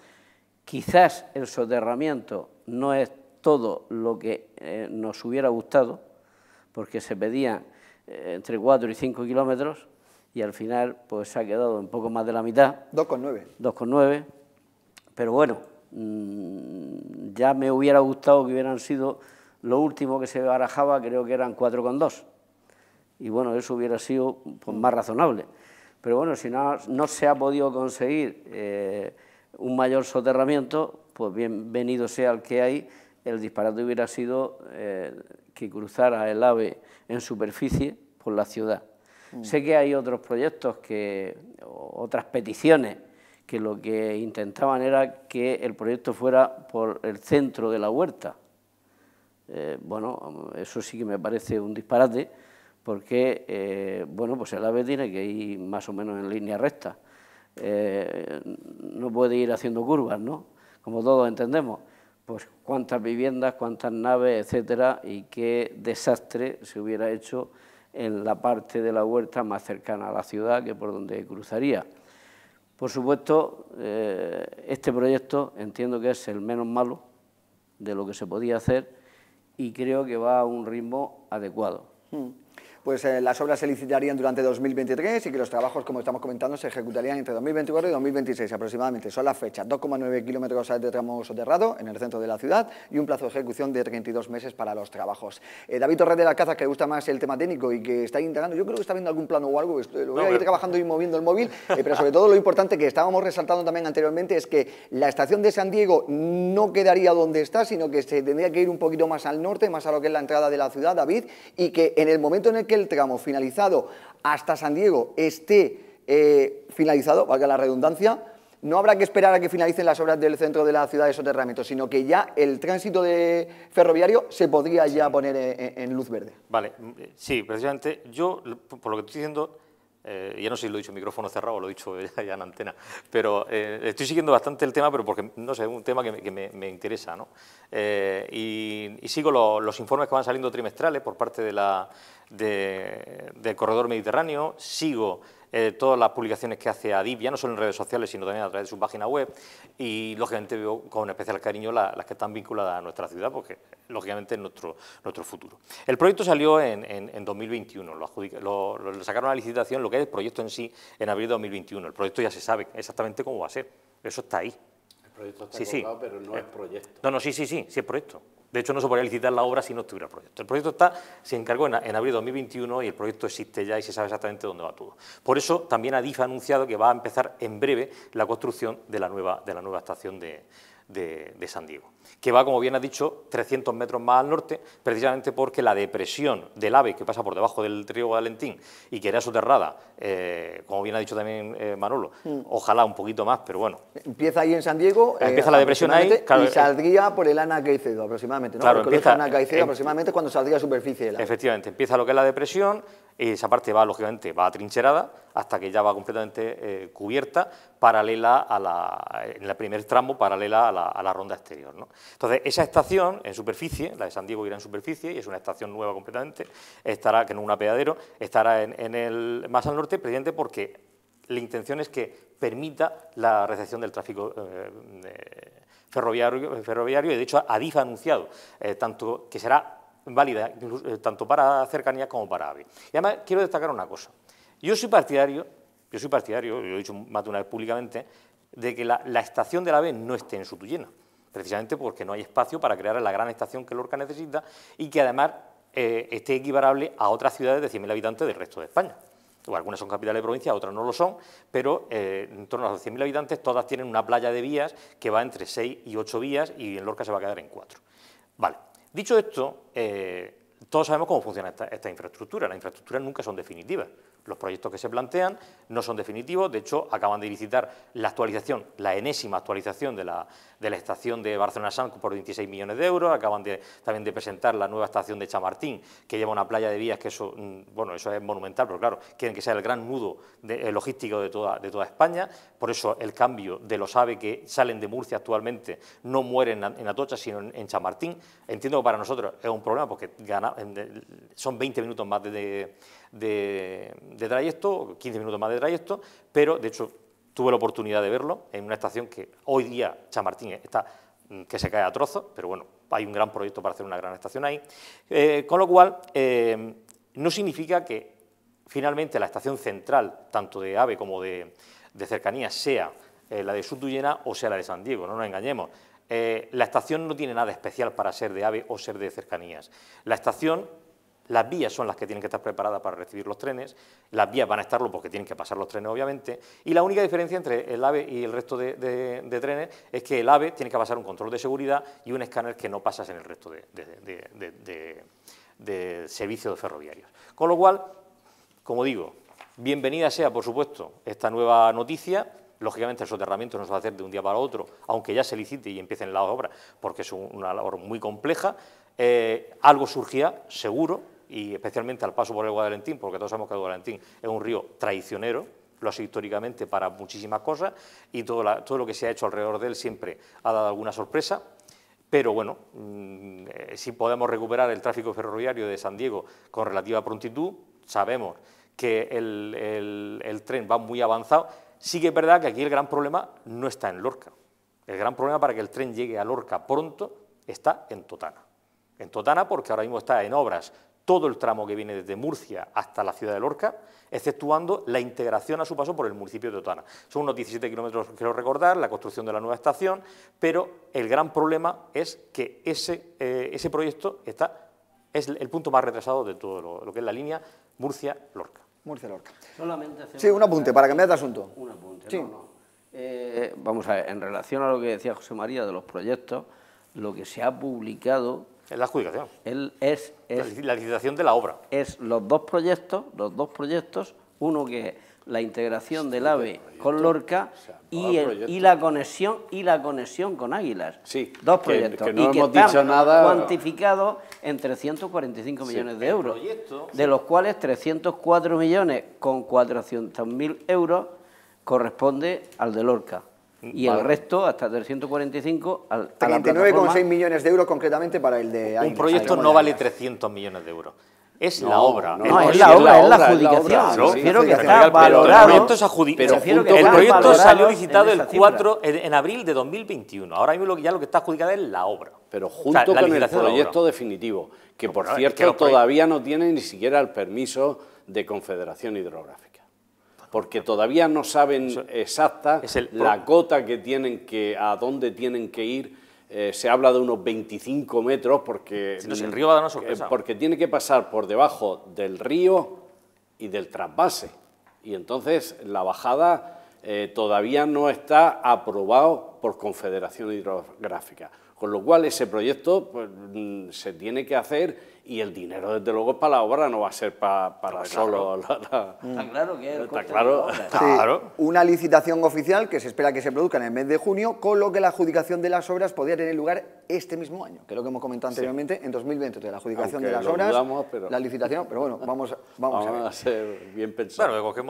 Quizás el soterramiento no es todo lo que eh, nos hubiera gustado, porque se pedía eh, entre 4 y 5 kilómetros y al final pues se ha quedado un poco más de la mitad. 2,9. 2,9. Pero bueno, mm, ya me hubiera gustado que hubieran sido lo último que se barajaba, creo que eran 4,2. Y bueno, eso hubiera sido pues, más razonable. Pero bueno, si no, se ha podido conseguir eh, un mayor soterramiento, pues bienvenido sea el que hay, el disparate hubiera sido eh, que cruzara el ave en superficie por la ciudad. Mm. Sé que hay otros proyectos, que, otras peticiones, que lo que intentaban era que el proyecto fuera por el centro de la huerta. Eh, bueno, eso sí que me parece un disparate, porque eh, bueno, pues el ave tiene que ir más o menos en línea recta. no puede ir haciendo curvas, ¿no? como todos entendemos, pues cuántas viviendas, cuántas naves, etcétera, y qué desastre se hubiera hecho en la parte de la huerta más cercana a la ciudad, que por donde cruzaría. Por supuesto, eh, este proyecto entiendo que es el menos malo de lo que se podía hacer y creo que va a un ritmo adecuado. Hmm pues eh, las obras se licitarían durante 2023 y que los trabajos, como estamos comentando, se ejecutarían entre 2024 y 2026 aproximadamente. Son las fechas, 2,9 kilómetros de tramo soterrado en el centro de la ciudad y un plazo de ejecución de 32 meses para los trabajos. Eh, David Torres de la Caza, que le gusta más el tema técnico y que está integrando, yo creo que está viendo algún plano o algo, lo voy a ir trabajando y moviendo el móvil, eh, pero sobre todo lo importante que estábamos resaltando también anteriormente es que la estación de San Diego no quedaría donde está, sino que se tendría que ir un poquito más al norte, más a lo que es la entrada de la ciudad, David, y que en el momento en el que tramo finalizado hasta San Diego esté eh, finalizado, valga la redundancia, no habrá que esperar a que finalicen las obras del centro de la ciudad de soterramiento, sino que ya el tránsito de ferroviario se podría ya poner eh, eh, en, luz verde. Vale, mm, sí, precisamente yo, por lo que estoy diciendo, ya no sé si lo he dicho en micrófono cerrado o lo he dicho ya, en antena, pero estoy siguiendo bastante el tema, pero porque, no sé, es un tema que me, interesa, ¿no? y, sigo los informes que van saliendo trimestrales por parte de la del corredor mediterráneo, sigo eh, todas las publicaciones que hace Adib, ya no solo en redes sociales, sino también a través de su página web, y lógicamente veo con especial cariño las que están vinculadas a nuestra ciudad, porque lógicamente es nuestro, nuestro futuro. El proyecto salió en, 2021, lo, sacaron la licitación, lo que es el proyecto en sí, en abril de 2021. El proyecto ya se sabe exactamente cómo va a ser, eso está ahí, proyecto está sí, sí. pero no eh, es proyecto. No, no, sí, sí, sí, sí es proyecto. De hecho, no se podría licitar la obra si no estuviera proyecto. El proyecto está, se encargó en, abril de 2021 y el proyecto existe ya y se sabe exactamente dónde va todo. Por eso, también Adif ha anunciado que va a empezar en breve la construcción de la nueva, de la nueva estación de, de, San Diego, que va, como bien ha dicho, 300 metros más al norte, precisamente porque la depresión del ave que pasa por debajo del río Valentín y que era soterrada, eh, como bien ha dicho también eh, Manolo, mm. ojalá un poquito más, pero bueno. Empieza ahí en San Diego. Eh, empieza la depresión ahí. y saldría por el Ana Caicedo aproximadamente, ¿no? empieza, aproximadamente cuando saldría a superficie. Del ave. Efectivamente, empieza lo que es la depresión, esa parte va, lógicamente, va trincherada hasta que ya va completamente eh, cubierta, paralela a la, en el primer tramo, paralela a la, ronda exterior. Entonces, esa estación en superficie, la de San Diego irá en superficie, y es una estación nueva completamente, estará, que no es un apeadero, estará en, el, más al norte, precisamente porque la intención es que permita la recepción del tráfico eh, ferroviario, y de hecho Adif ha anunciado eh, tanto que será válida eh, tanto para cercanía como para AVE. Y además quiero destacar una cosa. Yo soy partidario, yo soy partidario, lo he dicho más de una vez públicamente, de que la, estación del AVE no esté en su tuyena, precisamente porque no hay espacio para crear la gran estación que Lorca necesita y que además eh, esté equiparable a otras ciudades de 100.000 habitantes del resto de España. O algunas son capitales de provincia, otras no lo son, pero eh, en torno a los 100.000 habitantes todas tienen una playa de vías que va entre 6 y 8 vías y en Lorca se va a quedar en 4. Vale, Dicho esto, eh, todos sabemos cómo funciona esta, infraestructura. Las infraestructuras nunca son definitivas. Los proyectos que se plantean no son definitivos. De hecho, acaban de licitar la actualización, la enésima actualización de la de la estación de Barcelona Sanco por 26 millones de euros, acaban de, también de presentar la nueva estación de Chamartín, que lleva una playa de vías que eso, mm, bueno, eso es monumental, pero claro, quieren que sea el gran nudo eh, logístico de toda, de toda España, por eso el cambio de los AVE que salen de Murcia actualmente no mueren en Atocha, sino en, Chamartín. Entiendo que para nosotros es un problema porque son 20 minutos más de, de trayecto, 15 minutos más de trayecto, pero de hecho Tuve la oportunidad de verlo en una estación que hoy día Chamartín está mm, que se cae a trozos, pero bueno, hay un gran proyecto para hacer una gran estación ahí. Eh, con lo cual, eh, no significa que finalmente la estación central, tanto de AVE como de, cercanías, sea eh, la de Suduyena o sea la de San Diego, no nos engañemos. la estación no tiene nada especial para ser de AVE o ser de cercanías. La estación las vías son las que tienen que estar preparadas para recibir los trenes, las vías van a estarlo porque tienen que pasar los trenes, obviamente, y la única diferencia entre el AVE y el resto de, trenes es que el AVE tiene que pasar un control de seguridad y un escáner que no pasas en el resto de, servicios ferroviarios. Con lo cual, como digo, bienvenida sea, por supuesto, esta nueva noticia, Lógicamente el soterramiento no se va a hacer de un día para otro, aunque ya se licite y empiecen las obra... porque es una labor muy compleja. Eh, algo surgía, seguro, y especialmente al paso por el Guadalentín, porque todos sabemos que el Guadalentín es un río traicionero, lo ha sido históricamente para muchísimas cosas y todo, lo que se ha hecho alrededor de él siempre ha dado alguna sorpresa. Pero bueno, mm, eh, si podemos recuperar el tráfico ferroviario de San Diego con relativa prontitud, sabemos que el, el tren va muy avanzado. Sí que es verdad que aquí el gran problema no está en Lorca. El gran problema para que el tren llegue a Lorca pronto está en Totana. En Totana porque ahora mismo está en obras todo el tramo que viene desde Murcia hasta la ciudad de Lorca, exceptuando la integración a su paso por el municipio de Otana. Son unos 17 kilómetros, quiero recordar, la construcción de la nueva estación, pero el gran problema es que ese, eh, ese proyecto está, es el punto más retrasado de todo lo, que es la línea Murcia-Lorca. Murcia-Lorca. sí, un apunte, para cambiar de asunto. Un apunte, eh, vamos a ver, en relación a lo que decía José María de los proyectos, lo que se ha publicado es la adjudicación. es, la licitación de la obra. Es los dos proyectos, los dos proyectos, uno que es la integración del AVE con Lorca y, la conexión y la conexión con Águilas. dos proyectos y hemos dicho nada cuantificados en 345 millones de euros, de los cuales 304 millones con 400.000 euros corresponde al de Lorca y el resto hasta 345 al 39,6 millones de euros concretamente para el de Un proyecto no vale 300 millones de euros. Es la obra. No, es, la obra, es la adjudicación. Pero que El proyecto, salió licitado en el 4, en, abril de 2021. Ahora mismo ya lo que está adjudicado es la obra. Pero junto con el proyecto definitivo, que por cierto todavía no tiene ni siquiera el permiso de Confederación Hidrográfica porque todavía no saben exacta la cota que tienen que, a dónde tienen que ir. Eh, se habla de unos 25 metros porque... Mm, río eh, Porque tiene que pasar por debajo del río y del trasvase. Y entonces la bajada eh, todavía no está aprobado por Confederación Hidrográfica. Con lo cual ese proyecto pues, mm, se tiene que hacer y el dinero, desde luego, para la obra, no va a ser para, solo... Está claro que Está claro. una licitación oficial que se espera que se produzca en el mes de junio, con lo que la adjudicación de las obras podría tener lugar este mismo año, que es lo que hemos comentado anteriormente, en 2020. de la adjudicación de las obras, la licitación, pero bueno, vamos, vamos, a, ver. a ser bien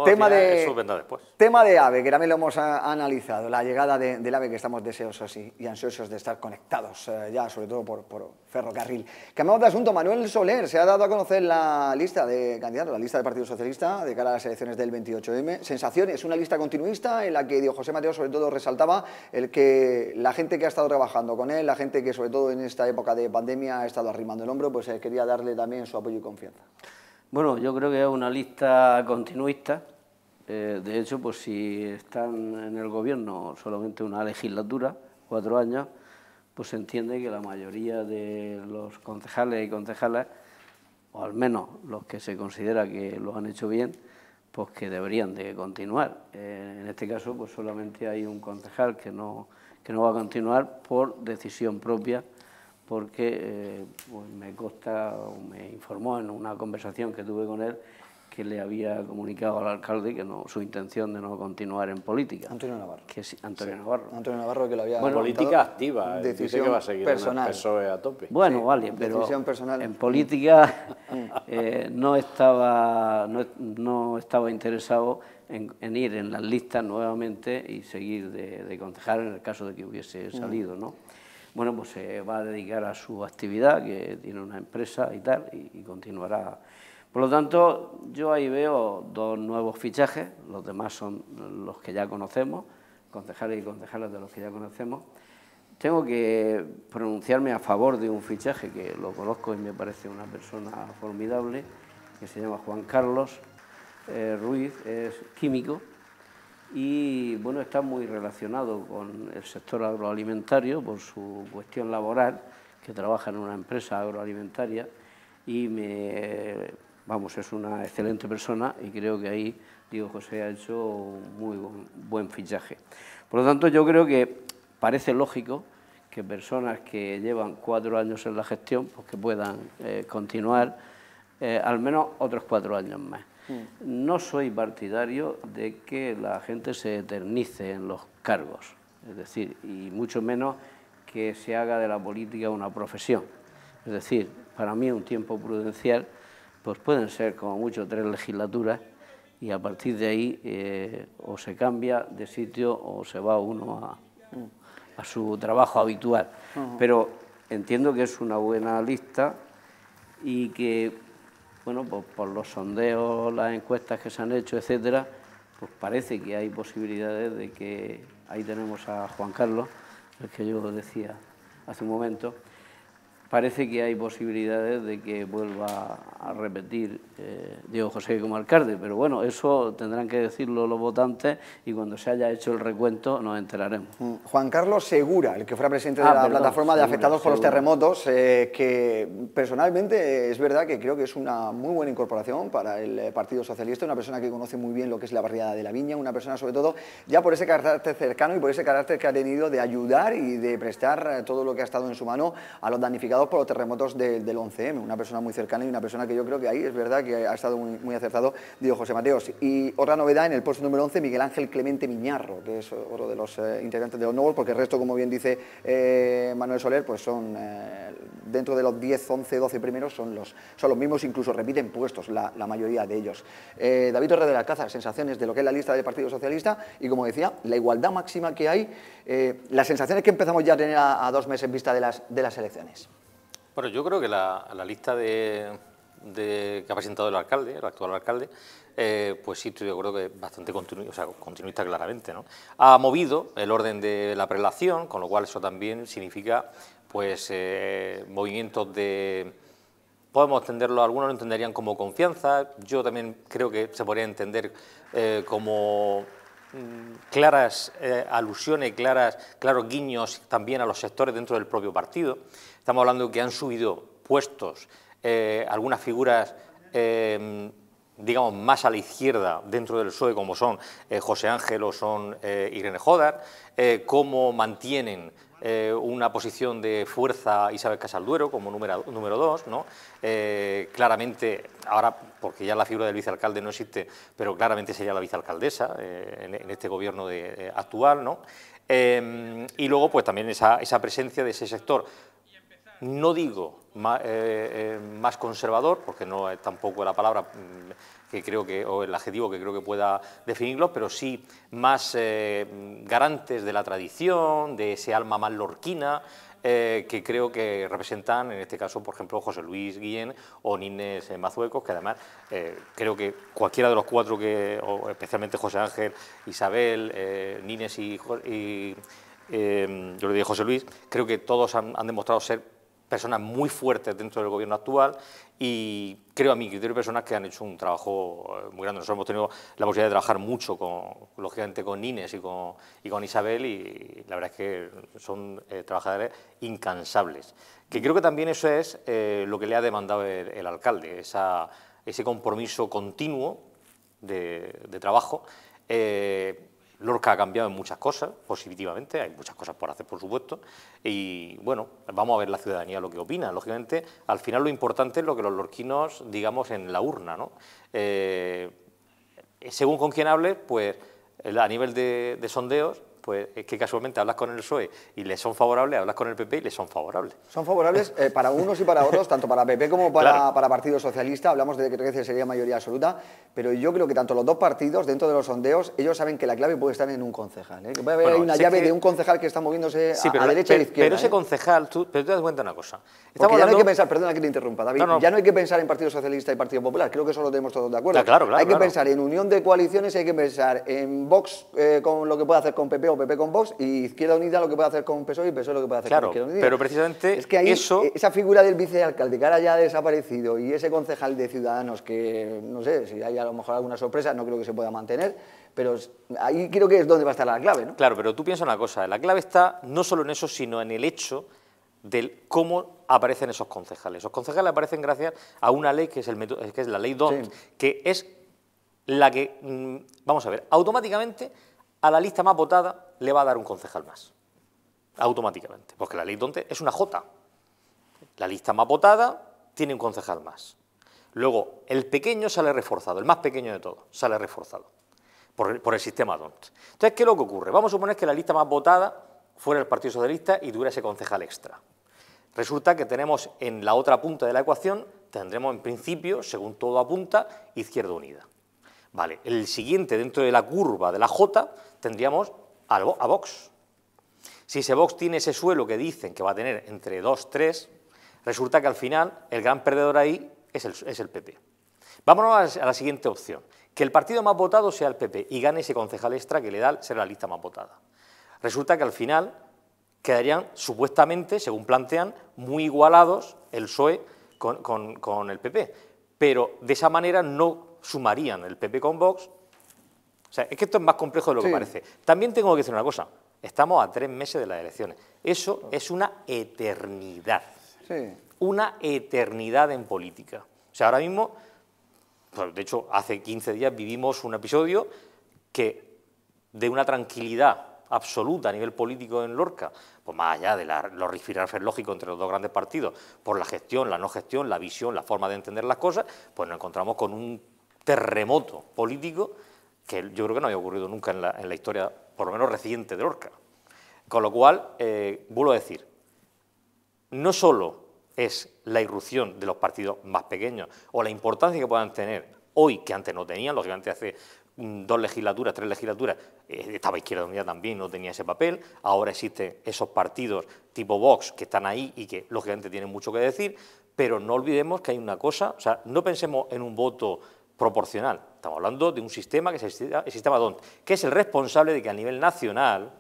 tema de, AVE, que también lo hemos analizado, la llegada del AVE que estamos deseosos y, ansiosos de estar conectados eh, ya, sobre todo por, por ferrocarril. Cambiamos de asunto, Manuel Soler se ha dado a conocer la lista de candidatos, la lista del Partido Socialista de cara a las elecciones del 28M. ¿Es una lista continuista en la que Diego José Mateo sobre todo resaltaba el que la gente que ha estado trabajando con él, la gente que sobre todo en esta época de pandemia ha estado arrimando el hombro, pues eh, quería darle también su apoyo y confianza. Bueno, yo creo que es una lista continuista. Eh, de hecho, pues si están en el gobierno solamente una legislatura, cuatro años, pues se entiende que la mayoría de los concejales y concejalas, o al menos los que se considera que lo han hecho bien, pues que deberían de continuar. Eh, en este caso, pues solamente hay un concejal que no, que no va a continuar por decisión propia, porque eh, pues me consta me informó en una conversación que tuve con él que le había comunicado al alcalde que no, su intención de no continuar en política. Antonio Navarro. Antonio Navarro. Antonio Navarro que lo había... Bueno, política activa, eh, decisión que seguir personal. En a tope. Bueno, vale, pero personal. en mm. política eh, no, estaba, no, estaba interesado en, ir en las listas nuevamente y seguir de, de concejal en el caso de que hubiese mm. salido, ¿no? Bueno, pues se va a dedicar a su actividad, que tiene una empresa y tal, y continuará por lo tanto, yo ahí veo dos nuevos fichajes, los demás son los que ya conocemos, concejales y concejales de los que ya conocemos. Tengo que pronunciarme a favor de un fichaje que lo conozco y me parece una persona formidable, que se llama Juan Carlos eh, Ruiz, es químico y bueno, está muy relacionado con el sector agroalimentario por su cuestión laboral, que trabaja en una empresa agroalimentaria y me vamos, es una excelente persona y creo que ahí Diego José ha hecho un muy buen fichaje. Por lo tanto, yo creo que parece lógico que personas que llevan cuatro años en la gestión, pues que puedan eh, continuar eh, al menos otros cuatro años más. Mm. No soy partidario de que la gente se eternice en los cargos, es decir, y mucho menos que se haga de la política una profesión. Es decir, para mí un tiempo prudencial pues pueden ser como mucho tres legislaturas y a partir de ahí eh, o se cambia de sitio o se va uno a, su trabajo habitual. Pero entiendo que es una buena lista y que, bueno, pues por los sondeos, las encuestas que se han hecho, etcétera, pues parece que hay posibilidades de que ahí tenemos a Juan Carlos, el que yo decía hace un momento, parece que hay posibilidades de que vuelva a repetir Diego José como alcalde, pero bueno, eso tendrán que decirlo los votantes y cuando se haya hecho el recuento nos enteraremos. Mm, Juan Carlos Segura, el que fuera presidente ah, de la plataforma de afectados por los terremotos, eh, que personalmente es verdad que creo que es una muy buena incorporación para el eh, Partido Socialista, una persona que conoce muy bien lo que es la barriada de la Viña, una persona sobre todo ya por ese carácter cercano y por ese carácter que ha tenido de ayudar y de prestar eh, todo lo que ha estado en su mano a los damnificados por los terremotos del 11M, una persona muy cercana y una persona que yo creo que ahí es verdad que que ha estado muy, acertado, dijo José Mateos. Y otra novedad en el puesto número 11, Miguel Ángel Clemente Miñarro, que es otro de los eh, integrantes de los nuevos, porque el resto, como bien dice eh, Manuel Soler, pues son eh, dentro de los 10, 11, 12 primeros son los, son los mismos, incluso repiten puestos la, mayoría de ellos. David Torre de la Caza, sensaciones de lo que es la lista del Partido Socialista y, como decía, la igualdad máxima que hay, las sensaciones que empezamos ya a tener a, dos meses en vista de las, de las elecciones. Bueno, yo creo que la lista de, que ha presentado el alcalde, el actual alcalde, eh, pues sí, yo creo que es bastante o continuista claramente. ¿no? Ha movido el orden de la prelación, con lo cual eso también significa pues eh, movimientos de... Podemos entenderlo, algunos lo entenderían como confianza, yo también creo que se podría entender eh, como mm, claras alusiones, claras, claros guiños también a los sectores dentro del propio partido. Estamos hablando que han subido puestos eh, algunas figuras, eh, digamos, más a la izquierda dentro del PSOE, como son eh, José Ángel o son Irene Jodar, cómo mantienen una posición de fuerza Isabel Casalduero como número, número dos, ¿no? claramente, ahora, porque ya la figura del vicealcalde no existe, pero claramente sería la vicealcaldesa en, este gobierno de, actual, ¿no? y luego, pues también esa, esa presencia de ese sector, no digo eh, eh, más, conservador, porque no es tampoco la palabra mm, que creo que, o el adjetivo que creo que pueda definirlo, pero sí más eh, garantes de la tradición, de ese alma más lorquina, que creo que representan, en este caso, por ejemplo, José Luis Guillén o Nines Mazuecos, que además creo que cualquiera de los cuatro, que, especialmente José Ángel, Isabel, Nines y, yo le dije José Luis, creo que todos han demostrado ser personas muy fuertes dentro del gobierno actual y creo a mí que hay personas que han hecho un trabajo eh, muy grande. Nosotros hemos tenido la posibilidad de trabajar mucho, con, lógicamente, con Inés y con, Isabel y la verdad es que son eh, trabajadores incansables. Que creo que también eso es eh, lo que le ha demandado el, alcalde, ese compromiso continuo de, trabajo. Lorca ha cambiado en muchas cosas, positivamente, hay muchas cosas por hacer, por supuesto, y bueno, vamos a ver la ciudadanía lo que opina. Lógicamente, al final lo importante es lo que los lorquinos digamos en la urna, ¿no? Eh, según con quien hables, pues a nivel de sondeos, pues es que casualmente hablas con el PSOE y le son favorables, hablas con el PP y les son favorables. Son favorables eh, para unos y para otros, tanto para PP como para, Partido Socialista. Hablamos de que que sería mayoría absoluta, pero yo creo que tanto los dos partidos, dentro de los sondeos, ellos saben que la clave puede estar en un concejal. ¿eh? Que puede haber una llave de un concejal que está moviéndose a, derecha y e izquierda. Pero ese ¿eh? concejal, tú, te das cuenta de una cosa. ya no hay que pensar, perdona que te interrumpa, David, ya no hay que pensar en Partido Socialista y Partido Popular, creo que eso lo tenemos todos de acuerdo. Ah, hay que pensar en unión de coaliciones hay que pensar en Vox con lo que puede hacer con PP o PP con Vox y Izquierda Unida lo que puede hacer con PSOE y PSOE lo que puede hacer con Izquierda Pero precisamente es que ahí, eso... esa figura del vicealcalde que ahora ya ha desaparecido y ese concejal de Ciudadanos que no sé si hay a lo mejor alguna sorpresa, no creo que se pueda mantener, pero ahí creo que es donde va a estar la clave. Claro, pero tú piensas una cosa, la clave está no solo en eso, sino en el hecho del cómo aparecen esos concejales. Esos concejales aparecen gracias a una ley que es, el que es la ley 2, que es la que, mm, vamos a ver, automáticamente a la lista más votada le va a dar un concejal más, automáticamente, porque la ley donde es una J. La lista más votada tiene un concejal más. Luego, el pequeño sale reforzado, el más pequeño de todos, sale reforzado por el, sistema DONT. Entonces, ¿qué es lo que ocurre? Vamos a suponer que la lista más votada fuera el Partido Socialista y tuviera ese concejal extra. Resulta que tenemos en la otra punta de la ecuación, tendremos en principio, según todo apunta, Izquierda Unida. Vale, el siguiente dentro de la curva de la J tendríamos a Vox. Si ese Vox tiene ese suelo que dicen que va a tener entre 2, 3, resulta que al final el gran perdedor ahí es el, PP. Vámonos a la siguiente opción, que el partido más votado sea el PP y gane ese concejal extra que le da ser la lista más votada. Resulta que al final quedarían supuestamente, según plantean, muy igualados el PSOE con, con el PP, pero de esa manera no sumarían el PP con Vox o sea, es que esto es más complejo de lo que parece. También tengo que decir una cosa, estamos a tres meses de las elecciones. Eso es una eternidad. Una eternidad en política. O sea, ahora mismo, pues, de hecho, hace 15 días vivimos un episodio que de una tranquilidad absoluta a nivel político en Lorca, pues más allá de la, los rifirrafes lógicos entre los dos grandes partidos, por la gestión, la no gestión, la visión, la forma de entender las cosas, pues nos encontramos con un terremoto político que yo creo que no había ocurrido nunca en la, historia, por lo menos reciente, de Orca. Con lo cual, eh, vuelvo a decir, no solo es la irrupción de los partidos más pequeños o la importancia que puedan tener hoy, que antes no tenían, los lógicamente hace mm, dos legislaturas, tres legislaturas, eh, estaba Izquierda Unida también, no tenía ese papel, ahora existen esos partidos tipo Vox que están ahí y que lógicamente tienen mucho que decir, pero no olvidemos que hay una cosa, o sea, no pensemos en un voto proporcional. Estamos hablando de un sistema que es el sistema, que es el responsable de que a nivel nacional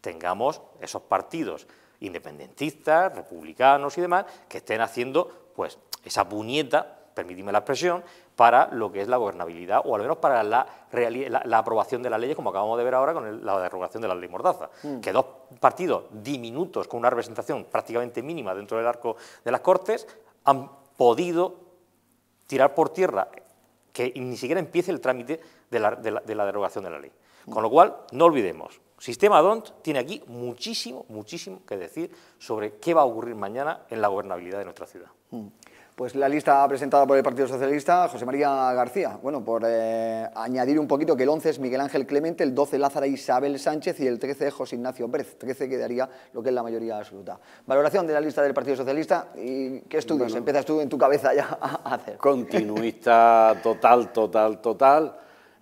tengamos esos partidos independentistas, republicanos y demás, que estén haciendo pues esa puñeta, permitidme la expresión, para lo que es la gobernabilidad o al menos para la, la, aprobación de las leyes, como acabamos de ver ahora con la derogación de la ley Mordaza. Mm. Que dos partidos diminutos con una representación prácticamente mínima dentro del arco de las Cortes han podido tirar por tierra que ni siquiera empiece el trámite de la, derogación de la ley. Con lo cual, no olvidemos, sistema DONT tiene aquí muchísimo, muchísimo que decir sobre qué va a ocurrir mañana en la gobernabilidad de nuestra ciudad. Mm. Pues la lista presentada por el Partido Socialista, José María García. Bueno, por eh, añadir un poquito que el 11 es Miguel Ángel Clemente, el 12 Lázaro Isabel Sánchez y el 13 José Ignacio Pérez. 13 quedaría lo que es la mayoría absoluta. Valoración de la lista del Partido Socialista y qué estudios empiezas tú en tu cabeza ya a hacer. Continuista total, total, total.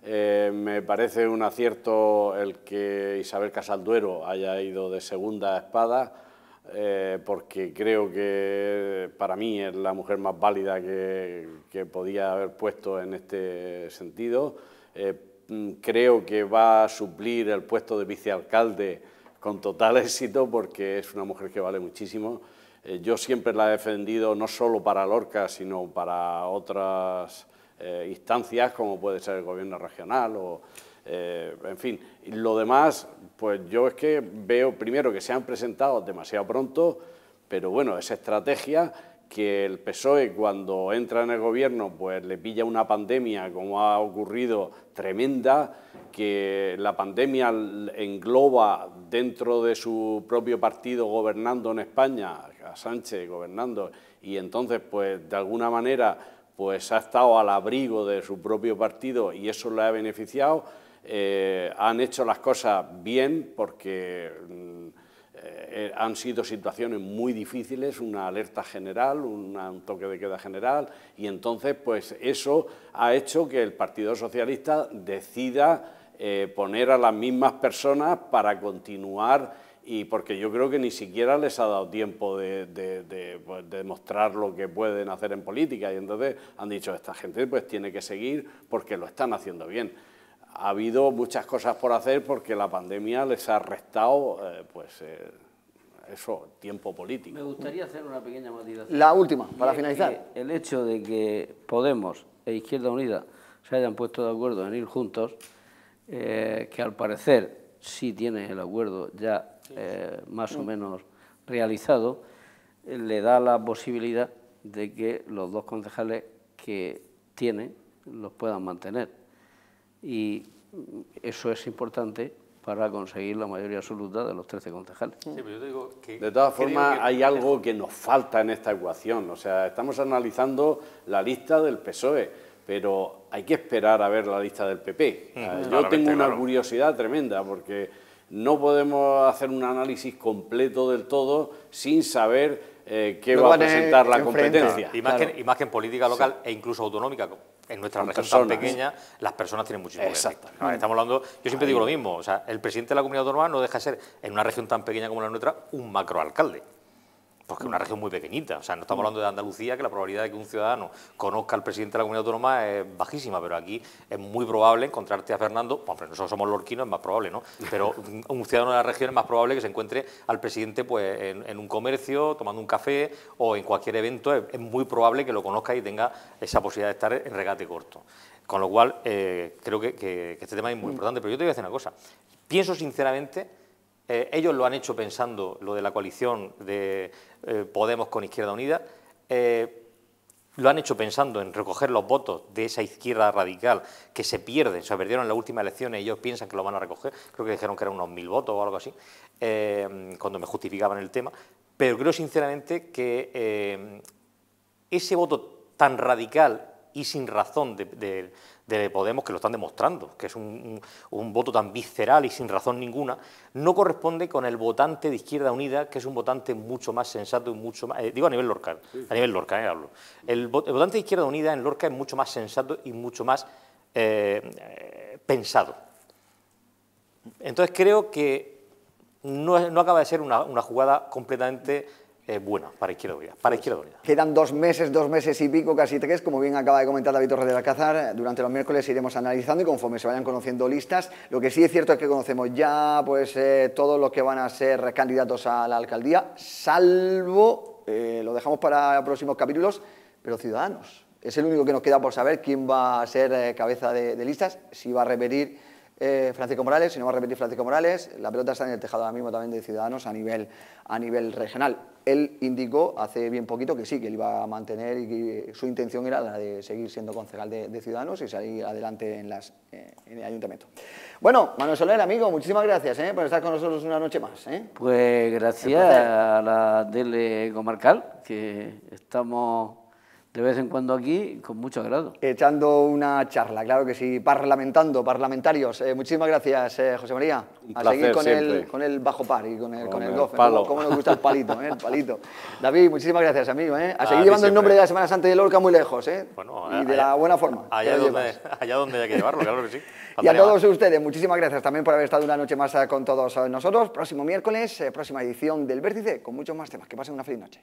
Eh, me parece un acierto el que Isabel Casalduero haya ido de segunda espada eh, porque creo que para mí es la mujer más válida que, que podía haber puesto en este sentido. Eh, mm, creo que va a suplir el puesto de vicealcalde con total éxito porque es una mujer que vale muchísimo. Eh, yo siempre la he defendido no solo para Lorca, sino para otras instancias como puede ser el gobierno regional o eh, en fin, lo demás, pues yo es que veo primero que se han presentado demasiado pronto, pero bueno, esa estrategia que el PSOE cuando entra en el gobierno pues le pilla una pandemia como ha ocurrido tremenda, que la pandemia engloba dentro de su propio partido gobernando en España, a Sánchez gobernando, y entonces pues de alguna manera pues ha estado al abrigo de su propio partido y eso le ha beneficiado eh, han hecho las cosas bien porque mm, eh, eh, han sido situaciones muy difíciles, una alerta general, un toque de queda general, y entonces pues eso ha hecho que el Partido Socialista decida poner a las mismas personas para continuar y porque yo creo que ni siquiera les ha dado tiempo de, pues, demostrar lo que pueden hacer en política y entonces han dicho esta gente pues tiene que seguir porque lo están haciendo bien ha habido muchas cosas por hacer porque la pandemia les ha restado, eh, pues, eh, eso, tiempo político. Me gustaría hacer una pequeña motivación. La última, para finalizar. El hecho de que Podemos e Izquierda Unida se hayan puesto de acuerdo en ir juntos, eh, que al parecer sí tiene el acuerdo ya más o menos realizado, le da la posibilidad de que los dos concejales que tiene los puedan mantener y eso es importante para conseguir la mayoría absoluta de los 13 concejales. de todas formas, hay algo que nos falta en esta ecuación. O sea, estamos analizando la lista del PSOE, pero hay que esperar a ver la lista del PP. yo tengo una curiosidad tremenda porque no podemos hacer un análisis completo del todo sin saber eh, qué va a presentar la competencia. Y más, que, política local e incluso autonómica, en nuestra región tan pequeña, las personas tienen muchísimo Exacto. Estamos hablando, yo siempre digo lo mismo, o sea, el presidente de la comunidad autónoma no deja de ser, en una región tan pequeña como la nuestra, un macroalcalde porque pues es una región muy pequeñita. O sea, no estamos mm. hablando de Andalucía, que la probabilidad de que un ciudadano conozca al presidente de la comunidad autónoma es bajísima, pero aquí es muy probable encontrarte a Fernando, bueno, pues, nosotros somos lorquinos, es más probable, ¿no? Pero un ciudadano de la región es más probable que se encuentre al presidente pues, en, un comercio, tomando un café o en cualquier evento, es, muy probable que lo conozca y tenga esa posibilidad de estar en regate corto. Con lo cual, eh, creo que, que, este tema es muy mm. importante. Pero yo te voy a decir una cosa. Pienso sinceramente eh, ellos lo han hecho pensando lo de la coalición de eh, Podemos con Izquierda Unida. Eh, lo han hecho pensando en recoger los votos de esa izquierda radical que se pierden, se perdieron en las últimas elecciones y ellos piensan que lo van a recoger. Creo que dijeron que eran unos mil votos o algo así, cuando me justificaban el tema. Pero creo sinceramente que ese voto tan radical y sin razón de, de, de Podemos, que lo están demostrando, que es un, voto tan visceral y sin razón ninguna, no corresponde con el votante de Izquierda Unida, que es un votante mucho más sensato y mucho más... Eh, digo a nivel Lorca, a nivel Lorca eh, hablo. El, votante de Izquierda Unida en Lorca es mucho más sensato y mucho más eh, pensado. Entonces creo que no, acaba de ser una, una jugada completamente bueno, para Izquierda Unida. Para Izquierda Unida. Quedan dos meses, dos meses y pico, casi tres, como bien acaba de comentar David Torres del Alcázar. Durante los miércoles iremos analizando y conforme se vayan conociendo listas. Lo que sí es cierto es que conocemos ya pues, eh, todos los que van a ser candidatos a la alcaldía, salvo, eh, lo dejamos para próximos capítulos, pero Ciudadanos. Es el único que nos queda por saber quién va a ser eh, cabeza de, de listas, si va a repetir eh, Francisco Morales, si no va a repetir Francisco Morales, la pelota está en el tejado ahora mismo también de Ciudadanos a nivel, a nivel regional. Él indicó hace bien poquito que sí, que él iba a mantener y que su intención era la de seguir siendo concejal de, Ciudadanos y salir adelante en, las, eh, en el ayuntamiento. Bueno, Manuel Soler, amigo, muchísimas gracias eh, por estar con nosotros una noche más. Pues gracias a la telecomarcal que estamos de vez en cuando aquí, con mucho agrado. Echando una charla, claro que sí, parlamentando, parlamentarios. Eh, muchísimas gracias, eh, José María. a seguir con el, con el bajo par y con el, con el, golf. ¿Cómo nos gusta el palito? Eh, el palito. David, muchísimas gracias, amigo. A, a seguir llevando el nombre de la Semana Santa de Lorca muy lejos, ¿eh? y de la buena forma. Allá donde, allá donde hay que llevarlo, claro que sí. Y a todos ustedes, muchísimas gracias también por haber estado una noche más con todos nosotros. Próximo miércoles, próxima edición del Vértice, con muchos más temas. Que pasen una feliz noche.